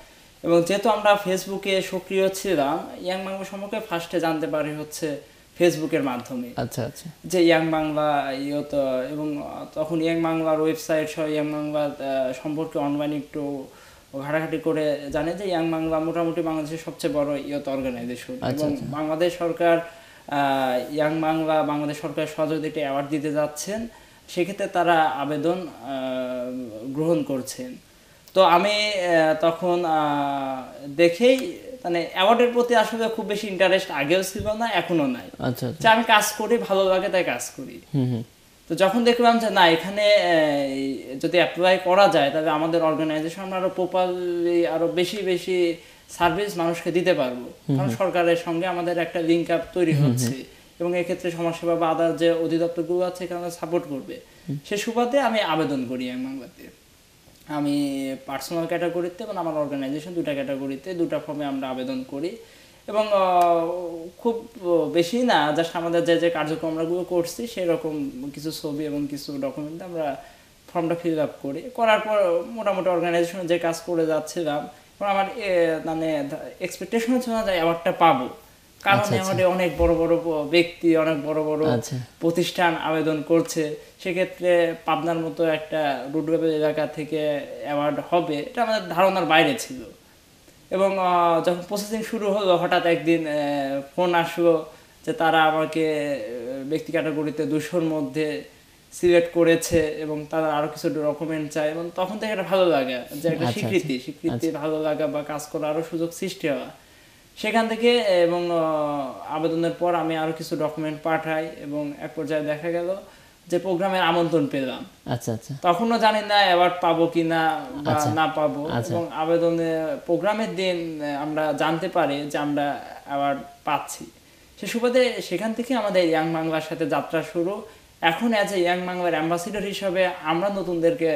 এবং যেহেতু আমরা ফেসবুকে সক্রিয় ছিলাম ইয়াং বাংলা সম্পর্কে ফার্স্টে জানতে পারি হচ্ছে ফেসবুকের মাধ্যমে আচ্ছা আচ্ছা যে ইয়াং বাংলা ইয়ত এবং তখন ইয়াং বাংলার ওয়েবসাইট সহ ইয়াং বাংলা সম্পর্কে অনলাইন একটু ঘাটাঘাটি করে জানে যে ইয়াং বাংলা মোটামুটি বাংলাদেশের সবচেয়ে বড় ইয়ত অর্গানাইজেশন আচ্ছা, এবং আচ্ছা। বাংলাদেশ সরকার ইয়াং বাংলা বাংলাদেশ সরকার সহযোগিতা একটি অ্যাওয়ার্ড দিতে যাচ্ছেন সেক্ষেত্রে তারা আবেদন গ্রহণ করছেন তো আমি তখন দেখেই মানে অ্যাওয়ার্ডের প্রতি আসলে খুব বেশি ইন্টারেস্ট আগেও ছিল না এখনো নাই আচ্ছা, আচ্ছা যে আমি কাজ করি ভালো লাগে তাই কাজ করি তো যখন দেখলাম যে না এখানে যদি অ্যাপ্লাই করা যায় তাহলে আমাদের অর্গানাইজেশন আমরা আরো প্রপারলি আরো বেশি বেশি সার্ভিস মানুষকে দিতে পারবো কারণ সরকারের সঙ্গে আমাদের একটা লিঙ্ক আপ তৈরি হচ্ছে এবং এক্ষেত্রে সমাজসেবা বা আদার যে অধিদপ্তর গুলো আছে এখানে সাপোর্ট করবে সে সুবাদে আমি আবেদন করি এক বাংলাতে আমি পার্সোনাল ক্যাটাগরিতে এবং আমার অর্গানাইজেশন দুটা ক্যাটাগরিতে দুটা ফর্মে আমরা আবেদন করি এবং খুব বেশি না জাস্ট আমাদের যে যে কার্যক্রম আমরাগুলো করছি সেরকম কিছু ছবি এবং কিছু ডকুমেন্ট আমরা ফর্মটা ফিল আপ করি করার পর মোটামুটি অর্গানাইজেশনে যে কাজ করে যাচ্ছিলাম আমার মানে এক্সপেকটেশন হচ্ছে না যে অ্যাওয়ার্ডটা পাবো কারণে আচ্ছা, আচ্ছা। আমাদের অনেক বড় বড় ব্যক্তি অনেক বড় বড় আচ্ছা। প্রতিষ্ঠান আবেদন করছে সেক্ষেত্রে পাবনার মতো একটা রুটওয়েব এলাকা থেকে অ্যাওয়ার্ড হবে এটা আমাদের ধারণার বাইরে ছিল এবং যখন প্রসেসিং শুরু হলো হঠাৎ একদিন ফোন আসলো যে তারা আমাকে ব্যক্তি ক্যাটাগরিতে দুশোর মধ্যে সিলেক্ট করেছে এবং তারা আরও কিছু ডকুমেন্ট চায় এবং তখন থেকে একটা ভালো লাগে যে একটা স্বীকৃতি স্বীকৃতি ভালো লাগা বা কাজ করার আরও সুযোগ সৃষ্টি হওয়া সেখান থেকে এবং আবেদনের পর আমি আরও কিছু ডকুমেন্ট পাঠাই এবং এক পর্যায়ে দেখা গেল যে প্রোগ্রামের আমন্ত্রণ পেলাম আচ্ছা আচ্ছা তখনও জানি না অ্যাওয়ার্ড পাবো কি না বা আচ্ছা, না পাবো আচ্ছা। এবং আবেদনে প্রোগ্রামের দিন আমরা জানতে পারি যে আমরা অ্যাওয়ার্ড পাচ্ছি সে সুবাদে সেখান থেকে আমাদের ইয়াং বাংলার সাথে যাত্রা শুরু এখন অ্যাজ এ ইয়াং বাংলার অ্যাম্বাসিডর হিসাবে আমরা নতুনদেরকে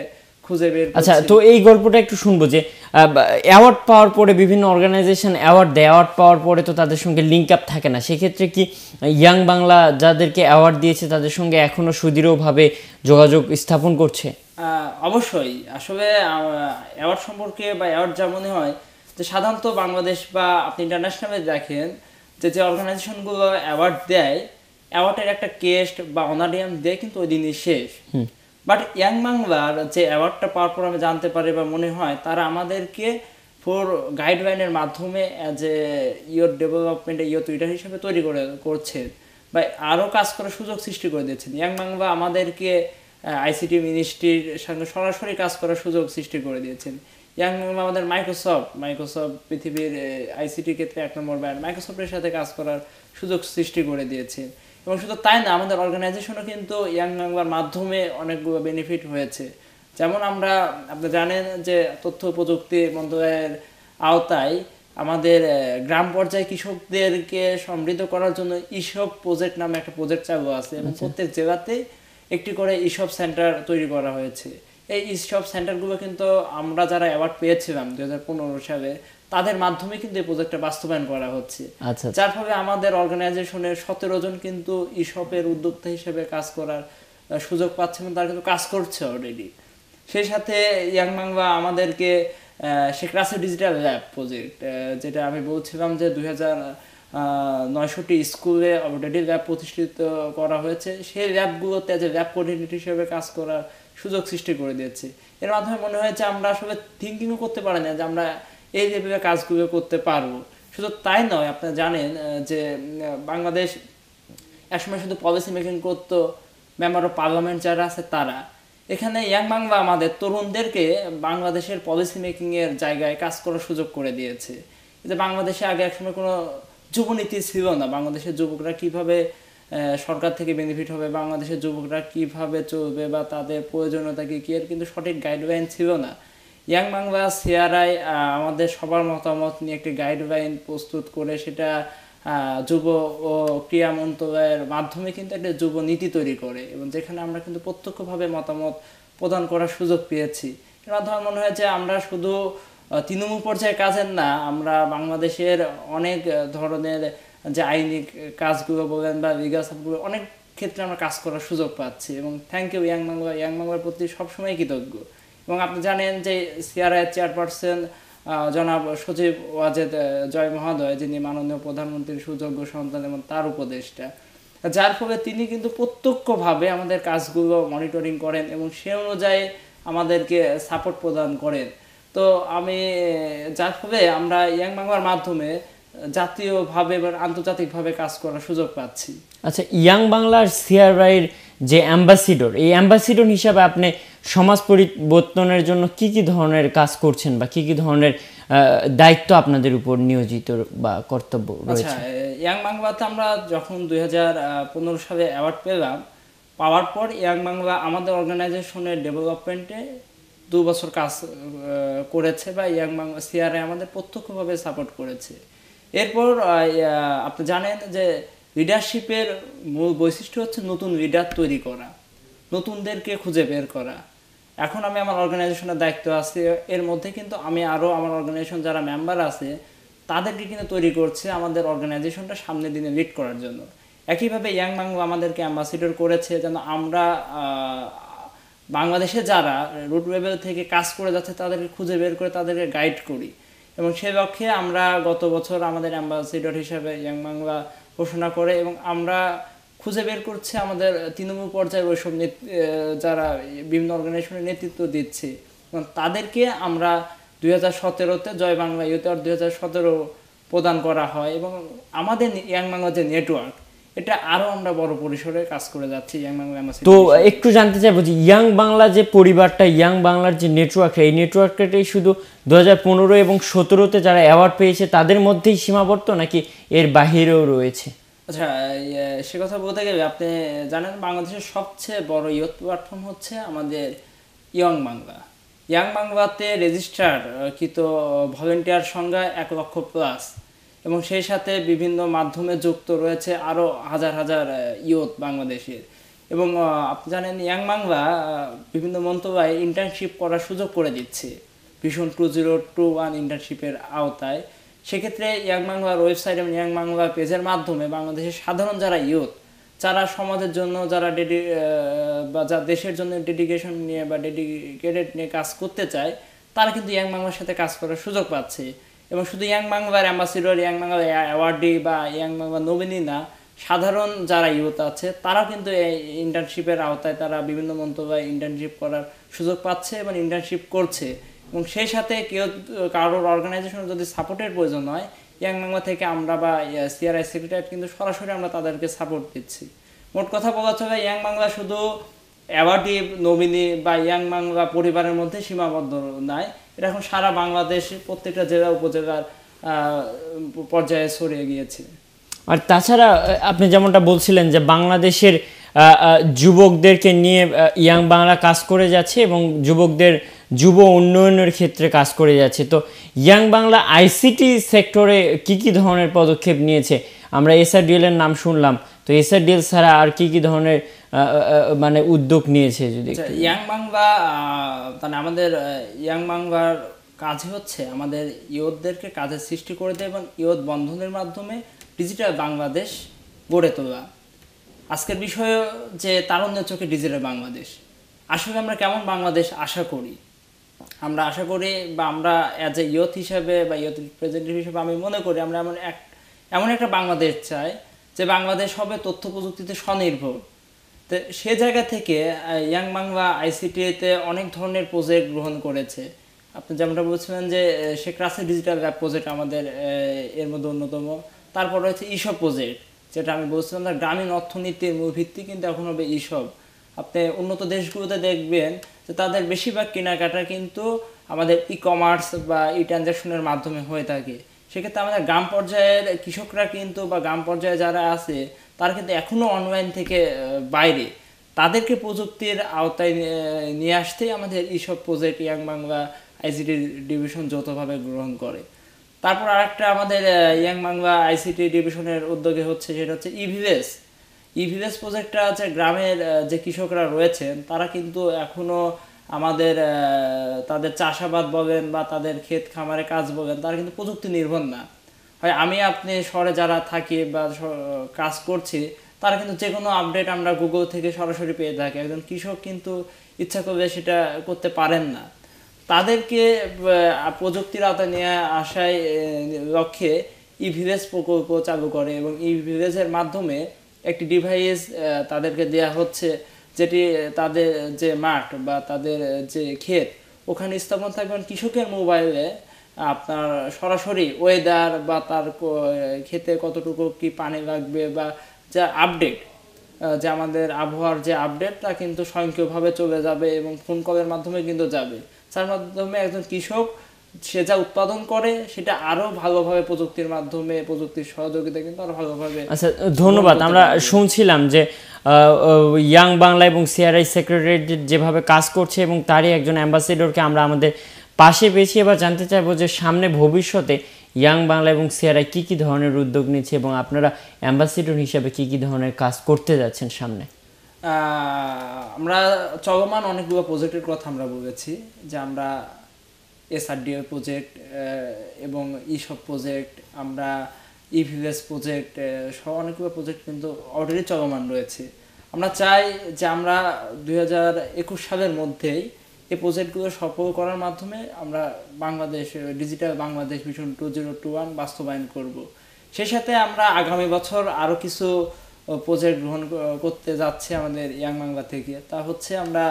খুঁজে বের আচ্ছা তো এই গল্পটা একটু শুনবো যে অ্যাওয়ার্ড পাওয়ার পরে বিভিন্ন অর্গানাইজেশন অ্যাওয়ার্ড দেয় অ্যাওয়ার্ড পাওয়ার পরে তো তাদের সঙ্গে লিঙ্ক আপ থাকে না সেক্ষেত্রে কি ইয়াং বাংলা যাদেরকে অ্যাওয়ার্ড দিয়েছে তাদের সঙ্গে এখনও সুদৃঢ়ভাবে যোগাযোগ স্থাপন করছে অবশ্যই আসলে অ্যাওয়ার্ড সম্পর্কে বা অ্যাওয়ার্ড যা মনে হয় যে সাধারণত বাংলাদেশ বা আপনি ইন্টারন্যাশনালে দেখেন যে যে অর্গানাইজেশনগুলো অ্যাওয়ার্ড দেয় অ্যাওয়ার্ডের একটা কেস্ট বা অনারিয়াম দেয় কিন্তু ওই দিনই শেষ বাট ইয়াং বাংলার যে অ্যাওয়ার্ডটা পাওয়ার পর আমি জানতে পারি বা মনে হয় তারা আমাদেরকে ফোর গাইডলাইনের মাধ্যমে অ্যাজ এ ইয়োর ডেভেলপমেন্টে ইয়ো টুইটার হিসেবে তৈরি করে করছে বা আরও কাজ করার সুযোগ সৃষ্টি করে দিয়েছেন ইয়াং বাংলা আমাদেরকে আইসিটি মিনিস্ট্রির সঙ্গে সরাসরি কাজ করার সুযোগ সৃষ্টি করে দিয়েছেন ইয়াং বাংলা আমাদের মাইক্রোসফট মাইক্রোসফট পৃথিবীর আইসিটি ক্ষেত্রে এক নম্বর ব্যান্ড মাইক্রোসফটের সাথে কাজ করার সুযোগ সৃষ্টি করে দিয়েছেন এবং শুধু তাই না আমাদের অর্গানাইজেশনও কিন্তু ইয়াং বাংলার মাধ্যমে অনেকগুলো বেনিফিট হয়েছে যেমন আমরা আপনি জানেন যে তথ্য প্রযুক্তি মন্ত্রণালয়ের আওতায় আমাদের গ্রাম পর্যায়ে কৃষকদেরকে সমৃদ্ধ করার জন্য ইসব প্রজেক্ট নামে একটা প্রজেক্ট চালু আছে এবং আচ্ছা। প্রত্যেক জেলাতে একটি করে ইসব সেন্টার তৈরি করা হয়েছে এই সব সেন্টারগুলো কিন্তু আমরা যারা অ্যাওয়ার্ড পেয়েছিলাম দু হাজার পনেরো সালে তাদের মাধ্যমে কিন্তু এই প্রজেক্টটা বাস্তবায়ন করা হচ্ছে আচ্ছা, আচ্ছা। যার ফলে আমাদের অর্গানাইজেশনের সতেরো জন কিন্তু ইসপের উদ্যোক্তা হিসেবে কাজ করার সুযোগ পাচ্ছে এবং তারা কিন্তু কাজ করছে অলরেডি সেই সাথে ইয়াং বাংলা আমাদেরকে Sheikh Russel digital lab project যেটা আমি বলছিলাম যে দুই হাজার নয়শোটি স্কুলে অলরেডি ল্যাব প্রতিষ্ঠিত করা হয়েছে সেই ল্যাবগুলোতে যে ল্যাব কোঅর্ডিনেটর হিসেবে কাজ করার সুযোগ সৃষ্টি করে দিয়েছে এর মাধ্যমে মনে হয়েছে আমরা আসলে থিঙ্কিংও করতে পারি না যে আমরা এই লেভেলে কাজগুলো করতে পারবো শুধু তাই নয় আপনারা জানেন যে বাংলাদেশ একসময় শুধু পলিসি মেকিং করতো মেম্বার অফ পার্লামেন্ট যারা আছে তারা এখানে ইয়াং বাংলা আমাদের তরুণদেরকে বাংলাদেশের পলিসি মেকিংয়ের জায়গায় কাজ করার সুযোগ করে দিয়েছে যে বাংলাদেশে আগে একসময় কোনো যুবনীতি ছিল না বাংলাদেশের যুবকরা কিভাবে সরকার থেকে বেনিফিট হবে বাংলাদেশের যুবকরা কিভাবে চলবে বা তাদের প্রয়োজনীয়তা কী কী এর কিন্তু সঠিক গাইডলাইন ছিল না ইয়াং বাংলা সিআরআই আমাদের সবার মতামত নিয়ে একটি গাইডলাইন প্রস্তুত করে সেটা যুব ও ক্রিয়া মন্ত্রণালয়ের মাধ্যমে কিন্তু একটা যুব নীতি তৈরি করে এবং যেখানে আমরা কিন্তু প্রত্যক্ষভাবে মতামত প্রদান করার সুযোগ পেয়েছি এর মাধ্যমে মনে হয় যে আমরা শুধু তৃণমূল পর্যায়ে কাজের না আমরা বাংলাদেশের অনেক ধরনের যে আইনি কাজগুলো বলেন বা লিগাল সাপোর্টগুলো অনেক ক্ষেত্রে আমরা কাজ করার সুযোগ পাচ্ছি এবং thank you young Bangla young বাংলার প্রতি সবসময় কৃতজ্ঞ এবং আপনি জানেন যে সিআরআই চেয়ারপারসন জনাব সচিব ওয়াজেদ জয় মহোদয় যিনি মাননীয় প্রধানমন্ত্রীর সুযোগ্য সন্তান এবং তার উপদেষ্টা যার ফলে তিনি কিন্তু প্রত্যক্ষভাবে আমাদের কাজগুলো মনিটরিং করেন এবং সে অনুযায়ী আমাদেরকে সাপোর্ট প্রদান করেন তো আমি যার ফলে আমরা ইয়াং বাংলার মাধ্যমে জাতীয়ভাবে বা আন্তর্জাতিকভাবে কাজ করার সুযোগ পাচ্ছি আচ্ছা ইয়াং বাংলার সিআরআইয়ের যে অ্যাম্বাসিডর এই অ্যাম্বাসিডর হিসাবে আপনি সমাজ পরিবর্তনের জন্য কি কি ধরনের কাজ করছেন বা কি কি ধরনের দায়িত্ব আপনাদের উপর নিয়োজিত বা কর্তব্য রয়েছে আচ্ছা ইয়াং বাংলাতে আমরা যখন দুই সালে অ্যাওয়ার্ড পেলাম পাওয়ার পর ইয়াং বাংলা আমাদের অর্গানাইজেশনের ডেভেলপমেন্টে দু বছর কাজ করেছে বা ইয়াং বাংলা সিআরআই আমাদের প্রত্যক্ষভাবে সাপোর্ট করেছে এরপর আপনি জানেন যে লিডারশিপের মূল বৈশিষ্ট্য হচ্ছে নতুন লিডার তৈরি করা নতুনদেরকে খুঁজে বের করা এখন আমি আমার অর্গানাইজেশনের দায়িত্ব আছে এর মধ্যে কিন্তু আমি আরও আমার অর্গানাইজেশন যারা মেম্বার আছে তাদেরকে কিন্তু তৈরি করছে আমাদের অর্গানাইজেশনটা সামনের দিনে লিড করার জন্য একইভাবে ইয়াং বাংলা আমাদেরকে অ্যাম্বাসিডর করেছে যেন আমরা বাংলাদেশে যারা রুট লেভেল থেকে কাজ করে যাচ্ছে তাদেরকে খুঁজে বের করে তাদেরকে গাইড করি এবং সে লক্ষ্যে আমরা গত বছর আমাদের অ্যাম্বাসিডর হিসেবে ইয়াং বাংলা ঘোষণা করে এবং আমরা খুঁজে বের করছে আমাদের তৃণমূল পর্যায়ের ওইসব যারা বিভিন্ন অর্গানাইজেশনের নেতৃত্ব দিচ্ছে তাদেরকে আমরা দুই হাজার সতেরোতে জয় বাংলা ইউথ দুই হাজার সতেরো প্রদান করা হয় এবং আমাদের ইয়াং বাংলা যে নেটওয়ার্ক এটা আরো আমরা বড় পরিসরে কাজ করে যাচ্ছি ইয়াং বাংলা তো একটু জানতে চাইবো যে ইয়াং বাংলা যে পরিবারটা ইয়াং বাংলার যে নেটওয়ার্ক এই নেটওয়ার্কটাই শুধু দু হাজার পনেরো এবং সতেরোতে যারা অ্যাওয়ার্ড পেয়েছে তাদের মধ্যেই সীমাবদ্ধ নাকি এর বাহিরেও রয়েছে আচ্ছা ইয়ে, সে কথা বলতে গেলে আপনি জানেন বাংলাদেশের সবচেয়ে বড় ইয়ত প্ল্যাটফর্ম হচ্ছে আমাদের ইয়ং বাংলা ইয়াং বাংলাতে রেজিস্টার কৃত ভলেন্টিয়ার সংখ্যা এক লক্ষ প্লাস এবং সেই সাথে বিভিন্ন মাধ্যমে যুক্ত রয়েছে আরও হাজার হাজার ইয়ুথ বাংলাদেশের এবং আপনি জানেন ইয়াং বাংলা বিভিন্ন মন্তব্য ইন্টার্নশিপ করার সুযোগ করে দিচ্ছে ভীষণ টু জিরো টু ওয়ান ইন্টার্নশিপের আওতায় সেক্ষেত্রে ইয়াং বাংলার ওয়েবসাইট এবং ইয়াং বাংলা পেজের মাধ্যমে বাংলাদেশের সাধারণ যারা ইয়ুথ যারা সমাজের জন্য যারা ডেডি বা যা দেশের জন্য ডেডিকেশন নিয়ে বা ডেডিকেটেড নিয়ে কাজ করতে চায় তারা কিন্তু ইয়াং বাংলার সাথে কাজ করার সুযোগ পাচ্ছে এবং শুধু ইয়াং বাংলার অ্যাম্বাসিডর ইয়াং বাংলার অ্যাওয়ার্ডি বা ইয়াং বাংলা নবীনী না সাধারণ যারা ইউথ আছে তারা কিন্তু এই ইন্টার্নশিপের আওতায় তারা বিভিন্ন মন্ত্রণালয়ে ইন্টার্নশিপ করার সুযোগ পাচ্ছে এবং ইন্টার্নশিপ করছে এবং সেই সাথে কেউ কারোর অর্গানাইজেশন যদি সাপোর্টের প্রয়োজন হয় ইয়াং বাংলা থেকে আমরা বা সিআরআই সেক্রেটারি কিন্তু সরাসরি আমরা তাদেরকে সাপোর্ট দিচ্ছি মোট কথা বলা চলে ইয়াং বাংলা শুধু অ্যাওয়ার্ডি নমিনি বা ইয়াং বাংলা পরিবারের মধ্যে সীমাবদ্ধ নয় এটা এখন সারা বাংলাদেশে প্রত্যেকটা জেলা উপজেলার পর্যায়ে ছড়িয়ে গিয়েছে আর তাছাড়া আপনি যেমনটা বলছিলেন যে বাংলাদেশের যুবকদেরকে নিয়ে ইয়াং বাংলা কাজ করে যাচ্ছে এবং যুবকদের যুব উন্নয়নের ক্ষেত্রে কাজ করে যাচ্ছে তো ইয়াং বাংলা আইসিটি সেক্টরে কি কি ধরনের পদক্ষেপ নিয়েছে আমরা এসআরডিএল এর নাম শুনলাম তো এসআরডিএল ছাড়া আর কি কি ধরনের মানে উদ্যোগ নিয়েছে যদি আচ্ছা, ইয়াং বাংলা মানে আমাদের ইয়াং বাংলার কাজ হচ্ছে আমাদের ইয়োদদেরকে কাজের সৃষ্টি করে দেয় এবং ইয়োদ বন্ধনের মাধ্যমে ডিজিটাল বাংলাদেশ গড়ে তোলা আজকের বিষয় যে তারুণ্য চোখে ডিজিটাল বাংলাদেশ আসলে আমরা কেমন বাংলাদেশ আশা করি আমরা আশা করি বা আমরা অ্যাজ এ ইয়থ হিসাবে বা ইয়ত রিপ্রেজেন্টেটিভ হিসেবে আমি মনে করি আমরা এমন এক এমন একটা বাংলাদেশ চাই যে বাংলাদেশ হবে তথ্য প্রযুক্তিতে স্বনির্ভর তো সে জায়গা থেকে ইয়াং বাংলা আইসিটিতে অনেক ধরনের প্রজেক্ট গ্রহণ করেছে আপনি যেমনটা বলছিলেন যে Sheikh Russel digital lab project আমাদের এর মধ্যে অন্যতম তারপর রয়েছে ইসব প্রজেক্ট যেটা আমি বলছিলাম না গ্রামীণ অর্থনীতির মূল ভিত্তি কিন্তু এখন হবে ইসব আপনি উন্নত দেশগুলোতে দেখবেন যে তাদের বেশিরভাগ কেনাকাটা কিন্তু আমাদের ই কমার্স বা ই ট্রানজ্যাকশনের মাধ্যমে হয়ে থাকে সেক্ষেত্রে আমাদের গ্রাম পর্যায়ের কৃষকরা কিন্তু বা গ্রাম পর্যায়ে যারা আছে তারা কিন্তু এখনও অনলাইন থেকে বাইরে তাদেরকে প্রযুক্তির আওতায় নিয়ে আসতেই আমাদের এইসব project young Bangla I C T division যৌথভাবে গ্রহণ করে তারপর আরেকটা আমাদের ইয়াং বাংলা আইসিটি ডিভিশনের উদ্যোগে হচ্ছে সেটা হচ্ছে ইভিলেস ইভিভেস প্রজেক্টটা আছে গ্রামের যে কৃষকরা রয়েছেন তারা কিন্তু এখনও আমাদের তাদের চাষাবাদ বলেন বা তাদের ক্ষেত খামারে কাজ বলেন তারা কিন্তু প্রযুক্তি নির্ভর না ভাই আমি আপনি শহরে যারা থাকি বা কাজ করছি তারা কিন্তু যে কোনো আপডেট আমরা গুগল থেকে সরাসরি পেয়ে থাকি একজন কৃষক কিন্তু ইচ্ছা করবে সেটা করতে পারেন না তাদেরকে প্রযুক্তির আওতায় নিয়ে আসায় লক্ষ্যে ই ভিলেজ প্রকল্প চালু করে এবং ই ভিলেজের মাধ্যমে একটি ডিভাইস তাদেরকে দেয়া হচ্ছে যেটি তাদের যে মাঠ বা তাদের যে ক্ষেত ওখানে স্থাপন থাকবেন কৃষকের মোবাইলে আপনার সরাসরি ওয়েদার বা তার খেতে কতটুকু কি পানি লাগবে বা যা আপডেট যে আমাদের আবহাওয়ার যে আপডেট তা কিন্তু স্বয়ংক্রিয়ভাবে চলে যাবে এবং ফোন কলের মাধ্যমে কিন্তু যাবে তার মাধ্যমে একজন কৃষক সে যা উৎপাদন করে সেটা আরো ভালোভাবে প্রযুক্তির মাধ্যমে প্রযুক্তির সহযোগিতা কিন্তু আরো ভালোভাবে আচ্ছা ধন্যবাদ আমরা শুনছিলাম যে ইয়াং বাংলা এবং সিআরআই সেক্রেটারি যেভাবে কাজ করছে এবং তারই একজন অ্যাম্বাসেডরকে আমরা আমাদের পাশে পেয়েছি এবার জানতে চাইবো যে সামনে ভবিষ্যতে ইয়াং বাংলা এবং সিয়ারা কী কী ধরনের উদ্যোগ নিচ্ছে এবং আপনারা অ্যাম্বাসিডর হিসাবে কী কী ধরনের কাজ করতে যাচ্ছেন সামনে আমরা চলমান অনেকগুলো প্রজেক্টের কথা আমরা বলেছি যে আমরা এসআরডিও প্রজেক্ট এবং ইসব প্রজেক্ট আমরা ইভিএস প্রজেক্ট সব অনেকগুলো প্রজেক্ট কিন্তু অলরেডি চলমান রয়েছে আমরা চাই যে আমরা দুই সালের মধ্যেই এই প্রজেক্টগুলো সফল করার মাধ্যমে আমরা Bangladesh digital Bangladesh mission two zero two one বাস্তবায়ন করব সেই সাথে আমরা আগামী বছর আরও কিছু প্রজেক্ট গ্রহণ করতে যাচ্ছে আমাদের ইয়াং বাংলা থেকে তা হচ্ছে আমরা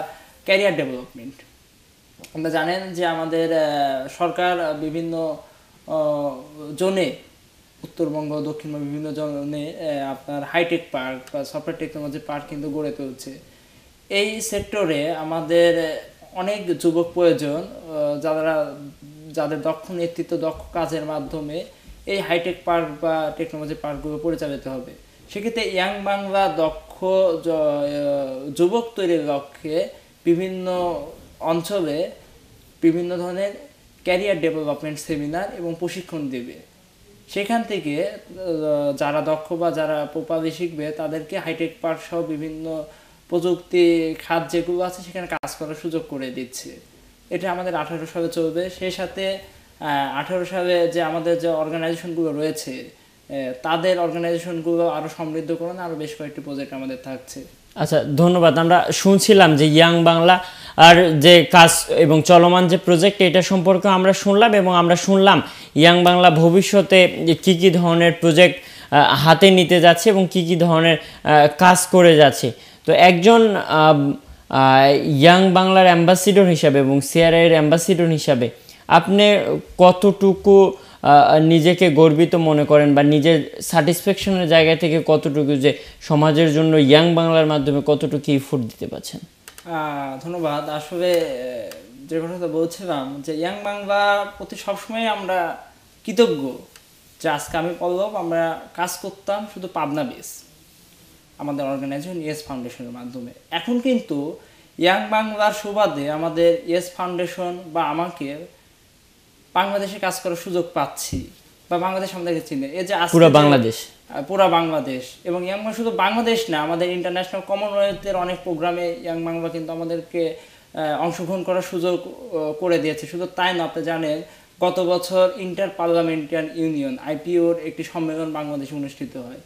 ক্যারিয়ার ডেভেলপমেন্ট আমরা জানেন যে আমাদের সরকার বিভিন্ন জোনে উত্তরবঙ্গ দক্ষিণবঙ্গ বিভিন্ন জনে আপনার হাইটেক পার্ক বা সফটওয়্যার টেকনোলজি পার্ক কিন্তু গড়ে তুলছে এই সেক্টরে আমাদের অনেক যুবক প্রয়োজন যারা যাদের দক্ষ নেতৃত্ব দক্ষ কাজের মাধ্যমে এই হাইটেক পার্ক বা টেকনোলজি পার্কগুলো পরিচালিত হবে সেক্ষেত্রে ইয়াং বাংলা দক্ষ যুবক তৈরির লক্ষ্যে বিভিন্ন অঞ্চলে বিভিন্ন ধরনের ক্যারিয়ার ডেভেলপমেন্ট সেমিনার এবং প্রশিক্ষণ দেবে সেখান থেকে যারা দক্ষ বা যারা প্রপালি শিখবে তাদেরকে হাইটেক পার্ক সহ বিভিন্ন প্রযুক্তি খাত যেগুলো আছে সেখানে কাজ করার সুযোগ করে দিচ্ছে এটা আমাদের আঠারো সালে চলবে সেই সাথে আঠারো সালে যে আমাদের যে অর্গানাইজেশনগুলো রয়েছে তাদের অর্গানাইজেশনগুলো আরও করেন আরও বেশ কয়েকটি প্রজেক্ট আমাদের থাকছে আচ্ছা ধন্যবাদ আমরা শুনছিলাম যে ইয়াং বাংলা আর যে কাজ এবং চলমান যে প্রজেক্ট এটা সম্পর্কে আমরা শুনলাম এবং আমরা শুনলাম ইয়াং বাংলা ভবিষ্যতে কি কি ধরনের প্রজেক্ট হাতে নিতে যাচ্ছে এবং কি কি ধরনের কাজ করে যাচ্ছে তো একজন ইয়াং বাংলার অ্যাম্বাসিডর হিসাবে এবং সিআরআইয়ের অ্যাম্বাসিডর হিসাবে আপনি কতটুকু নিজেকে গর্বিত মনে করেন বা নিজের স্যাটিসফ্যাকশনের জায়গা থেকে কতটুকু যে সমাজের জন্য ইয়াং বাংলার মাধ্যমে কতটুকু ইফোর্ট দিতে পারছেন ধন্যবাদ আসলে যে কথাটা বলছিলাম যে ইয়াং বাংলা প্রতি সবসময় আমরা কৃতজ্ঞ যে আজকে আমি পল্লব আমরা কাজ করতাম শুধু পাবনা বেশ আমাদের অর্গানাইজেশন ইয়েস ফাউন্ডেশনের মাধ্যমে এখন কিন্তু ইয়াং বাংলার সুবাদে আমাদের ইয়েস ফাউন্ডেশন বা আমাকে বাংলাদেশে কাজ করার সুযোগ পাচ্ছি বা বাংলাদেশ আমাদেরকে চিনে এই যে পুরো বাংলাদেশ পুরো বাংলাদেশ এবং ইয়াং বাংলা শুধু বাংলাদেশ না আমাদের ইন্টারন্যাশনাল কমনওয়েলথের অনেক প্রোগ্রামে ইয়াং বাংলা কিন্তু আমাদেরকে অংশগ্রহণ করার সুযোগ করে দিয়েছে শুধু তাই না আপনি জানেন গত বছর ইন্টার পার্লামেন্টারিয়ান ইউনিয়ন আইপিওর একটি সম্মেলন বাংলাদেশে অনুষ্ঠিত হয়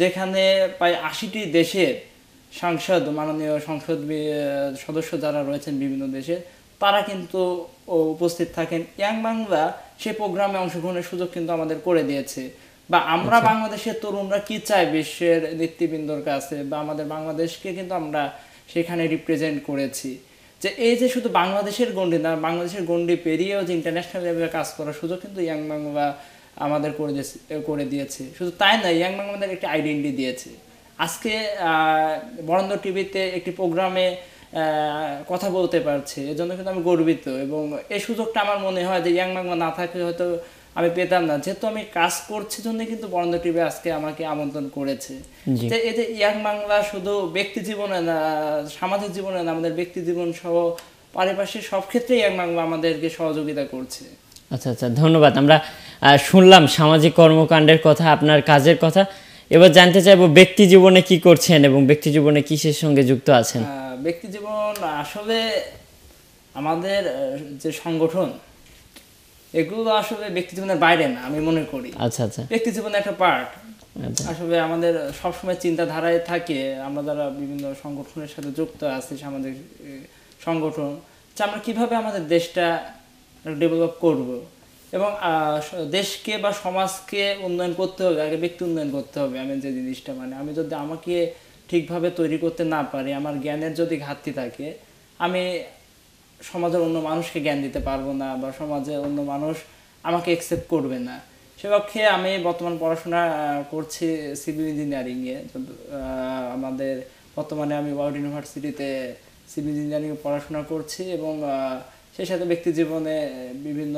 যেখানে প্রায় আশিটি দেশের সাংসদ মাননীয় সংসদ সদস্য যারা রয়েছেন বিভিন্ন দেশে তারা কিন্তু উপস্থিত থাকেন ইয়াং বাংলা সে প্রোগ্রামে অংশগ্রহণের সুযোগ কিন্তু আমাদের করে দিয়েছে বা আমরা আচ্ছা। বাংলাদেশের তরুণরা কি চাই বিশ্বের নেতৃবৃন্দর কাছে বা আমাদের বাংলাদেশকে কিন্তু আমরা সেখানে রিপ্রেজেন্ট করেছি যে এই যে শুধু বাংলাদেশের গণ্ডি না বাংলাদেশের গণ্ডি পেরিয়েও যে ইন্টারন্যাশনাল লেভেলে কাজ করার সুযোগ কিন্তু ইয়াং বাংলা আমাদের করে করে দিয়েছে শুধু তাই নয় ইয়াং বাংলাদের একটি আইডেন্টি দিয়েছে আজকে বরেন্দ্র টিভিতে একটি প্রোগ্রামে কথা বলতে পারছে এর জন্য কিন্তু আমি গর্বিত এবং এই সুযোগটা আমার মনে হয় যে ইয়াং বাংলা না থাকলে হয়তো আমি পেতাম না যেহেতু আমি কাজ করছি জন্য কিন্তু বরেন্দ্র টিভি আজকে আমাকে আমন্ত্রণ করেছে যে এই যে ইয়াং বাংলা শুধু ব্যক্তি জীবনে না সামাজিক জীবনে না আমাদের ব্যক্তি জীবন সহ পারিপার্শ্বিক সব ক্ষেত্রেই ইয়াং বাংলা আমাদেরকে সহযোগিতা করছে আচ্ছা আচ্ছা ধন্যবাদ আমরা শুনলাম সামাজিক কর্মকাণ্ডের কথা আপনার কাজের কথা এবার জানতে চাইবো ব্যক্তি জীবনে কি করছেন এবং ব্যক্তি জীবনে কিসের সঙ্গে যুক্ত আছেন ব্যক্তি জীবন আসলে আমাদের যে সংগঠন এগুলো আসলে ব্যক্তি জীবনের বাইরে না আমি মনে করি আচ্ছা আচ্ছা ব্যক্তি জীবনের একটা পার্ট আচ্ছা। আসলে আমাদের সবসময় চিন্তাধারায় থাকে আমরা যারা বিভিন্ন সংগঠনের সাথে যুক্ত আছি সামাজিক সংগঠন যে আমরা কিভাবে আমাদের দেশটা ডেভেলপ করব এবং দেশকে বা সমাজকে উন্নয়ন করতে হবে আগে ব্যক্তি উন্নয়ন করতে হবে আমি যে জিনিসটা মানে আমি যদি আমাকে ঠিকভাবে তৈরি করতে না পারি আমার জ্ঞানের যদি ঘাটতি থাকে আমি সমাজের অন্য মানুষকে জ্ঞান দিতে পারবো না বা সমাজে অন্য মানুষ আমাকে অ্যাকসেপ্ট করবে না সেপক্ষে আমি বর্তমান পড়াশোনা করছি সিভিল ইঞ্জিনিয়ারিংয়ে আমাদের বর্তমানে আমি ওয়ার্ল্ড ইউনিভার্সিটিতে সিভিল ইঞ্জিনিয়ারিংয়ে পড়াশোনা করছি এবং সেই সাথে ব্যক্তি জীবনে বিভিন্ন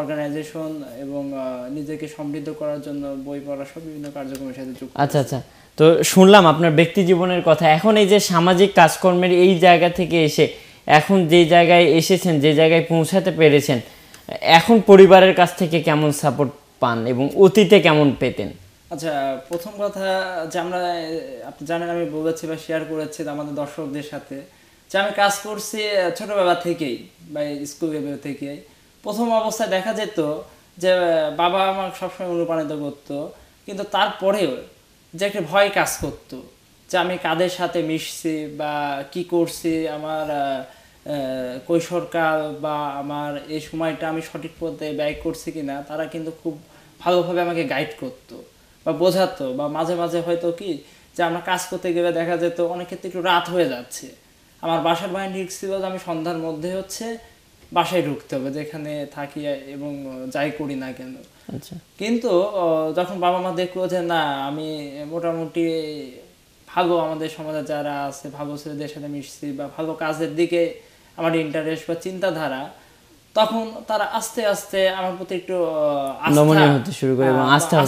অর্গানাইজেশন এবং নিজেকে সমৃদ্ধ করার জন্য বই পড়া সব বিভিন্ন কার্যক্রমের সাথে যুক্ত আচ্ছা আচ্ছা তো শুনলাম আপনার ব্যক্তি জীবনের কথা এখন এই যে সামাজিক কাজকর্মের এই জায়গা থেকে এসে এখন যে জায়গায় এসেছেন যে জায়গায় পৌঁছাতে পেরেছেন এখন পরিবারের কাছ থেকে কেমন সাপোর্ট পান এবং অতীতে কেমন পেতেন আচ্ছা প্রথম কথা যে আমরা আপনি জানেন আমি বলেছি বা শেয়ার করেছি আমাদের দর্শকদের সাথে যে আমি কাজ করছি ছোটোবেলা থেকেই বা স্কুল থেকে প্রথম অবস্থায় দেখা যেত যে বাবা আমার সবসময় অনুপ্রাণিত করতো কিন্তু তারপরেও যে একটা ভয় কাজ করতো যে আমি কাদের সাথে মিশছি বা কি করছি আমার কৈশোরকাল বা আমার এই সময়টা আমি সঠিক পথে ব্যয় করছি কি না তারা কিন্তু খুব ভালোভাবে আমাকে গাইড করতো বা বোঝাতো বা মাঝে মাঝে হয়তো কি যে আমরা কাজ করতে গেলে দেখা যেত অনেক ক্ষেত্রে একটু রাত হয়ে যাচ্ছে আমার বাসার বাইরে ঠিক ছিল যে আমি সন্ধ্যার মধ্যে হচ্ছে বাসায় ঢুকতে হবে যেখানে থাকি এবং যাই করি না কেন আচ্ছা। কিন্তু যখন বাবা মা দেখলো যে না আমি মোটামুটি ভালো আমাদের সমাজে যারা আছে ভালো ছেলেদের সাথে মিশছি বা ভালো কাজের দিকে আমার ইন্টারেস্ট বা চিন্তাধারা তখন তারা আস্তে আস্তে আমার প্রতি একটু শুরু করে এবং হ্যাঁ, আস্থা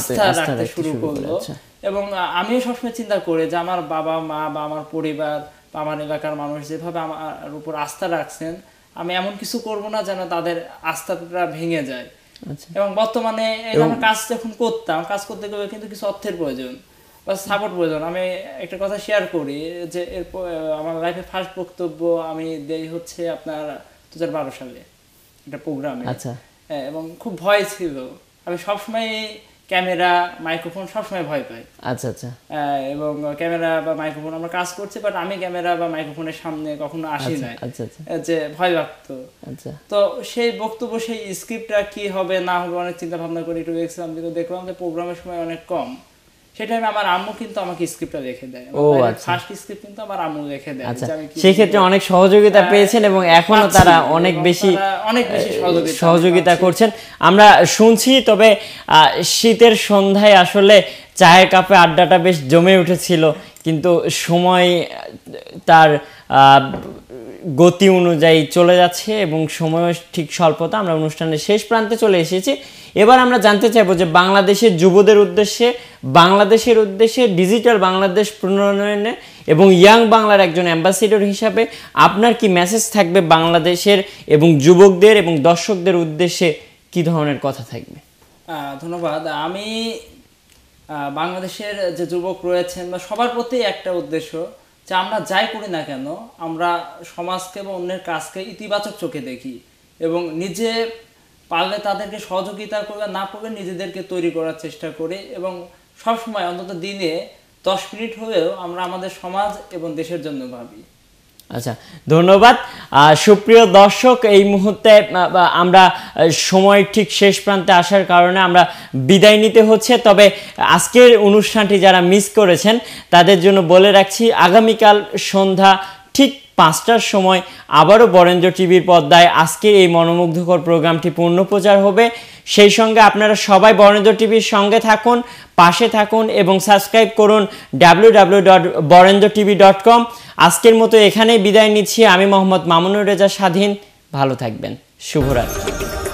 শুরু করলো আচ্ছা। এবং আমিও সবসময় চিন্তা করি যে আমার বাবা মা বা আমার পরিবার আমার এলাকার মানুষ যেভাবে আমার উপর আস্থা রাখছেন আমি এমন কিছু করব না যেন তাদের আস্থাটা ভেঙে যায় আচ্ছা। এবং বর্তমানে কাজ যখন করতাম কাজ করতে গেলে কিন্তু কিছু অর্থের প্রয়োজন বা সাপোর্ট প্রয়োজন আমি একটা কথা শেয়ার করি যে এরপর আমার লাইফে ফার্স্ট বক্তব্য আমি দেই হচ্ছে আপনার দু সালে একটা প্রোগ্রামে আচ্ছা হ্যাঁ, এবং খুব ভয় ছিল আমি সবসময় ক্যামেরা মাইক্রোফোন সবসময় ভয় পাই আচ্ছা আচ্ছা এবং ক্যামেরা বা মাইক্রোফোন আমরা কাজ করছি বাট আমি ক্যামেরা বা মাইক্রোফোনের সামনে কখনো আসি আচ্ছা, নাই আচ্ছা, আচ্ছা। যে ভয় লাগতো তো সেই বক্তব্য সেই স্ক্রিপ্টটা কি হবে না হবে অনেক চিন্তা ভাবনা করে একটু দেখছিলাম কিন্তু দেখলাম যে প্রোগ্রামের সময় অনেক কম সেটা আমি আমার আম্মু কিন্তু আমাকে স্ক্রিপ্টটা লিখে দেয় ও ফার্স্ট আচ্ছা। স্ক্রিপ্ট কিন্তু আমার আম্মু দেয় আচ্ছা সেই ক্ষেত্রে অনেক সহযোগিতা হ্যাঁ, পেয়েছেন এবং এখনো তারা অনেক বেশি অনেক বেশি সহযোগিতা করছেন আমরা শুনছি তবে শীতের সন্ধ্যায় আসলে চায়ের কাপে আড্ডাটা বেশ জমে উঠেছিল কিন্তু সময় তার গতি অনুযায়ী চলে যাচ্ছে এবং সময় ঠিক স্বল্পতা আমরা অনুষ্ঠানের শেষ প্রান্তে চলে এসেছি এবার আমরা জানতে চাইব যে বাংলাদেশের যুবদের উদ্দেশ্যে বাংলাদেশের উদ্দেশ্যে ডিজিটাল বাংলাদেশ প্রণয়নে এবং ইয়াং বাংলার একজন অ্যাম্বাসিডর হিসাবে আপনার কি মেসেজ থাকবে বাংলাদেশের এবং যুবকদের এবং দর্শকদের উদ্দেশ্যে কি ধরনের কথা থাকবে ধন্যবাদ আমি বাংলাদেশের যে যুবক রয়েছেন বা সবার প্রতি একটা উদ্দেশ্য যে আমরা যাই করি না কেন আমরা সমাজকে বা অন্যের কাজকে ইতিবাচক চোখে দেখি এবং নিজে পারলে তাদেরকে সহযোগিতা করবে না করবে নিজেদেরকে তৈরি করার চেষ্টা করি এবং সবসময় অন্তত দিনে দশ মিনিট হলেও আমরা আমাদের সমাজ এবং দেশের জন্য ভাবি আচ্ছা ধন্যবাদ সুপ্রিয় দর্শক এই মুহূর্তে আমরা সময় ঠিক শেষ প্রান্তে আসার কারণে আমরা বিদায় নিতে হচ্ছে তবে আজকের অনুষ্ঠানটি যারা মিস করেছেন তাদের জন্য বলে রাখছি আগামীকাল সন্ধ্যা ঠিক পাঁচটার সময় আবারও বরেন্দ্র টিভির পর্দায় আজকের এই মনোমুগ্ধকর প্রোগ্রামটি পূর্ণপ্রচার হবে সেই সঙ্গে আপনারা সবাই বরেন্দ্র টিভির সঙ্গে থাকুন পাশে থাকুন এবং সাবস্ক্রাইব করুন W W dot Barendra TV dot com আজকের মতো এখানেই বিদায় নিচ্ছি আমি মোহাম্মদ মামুনুর রেজা স্বাধীন ভালো থাকবেন শুভরাত্রি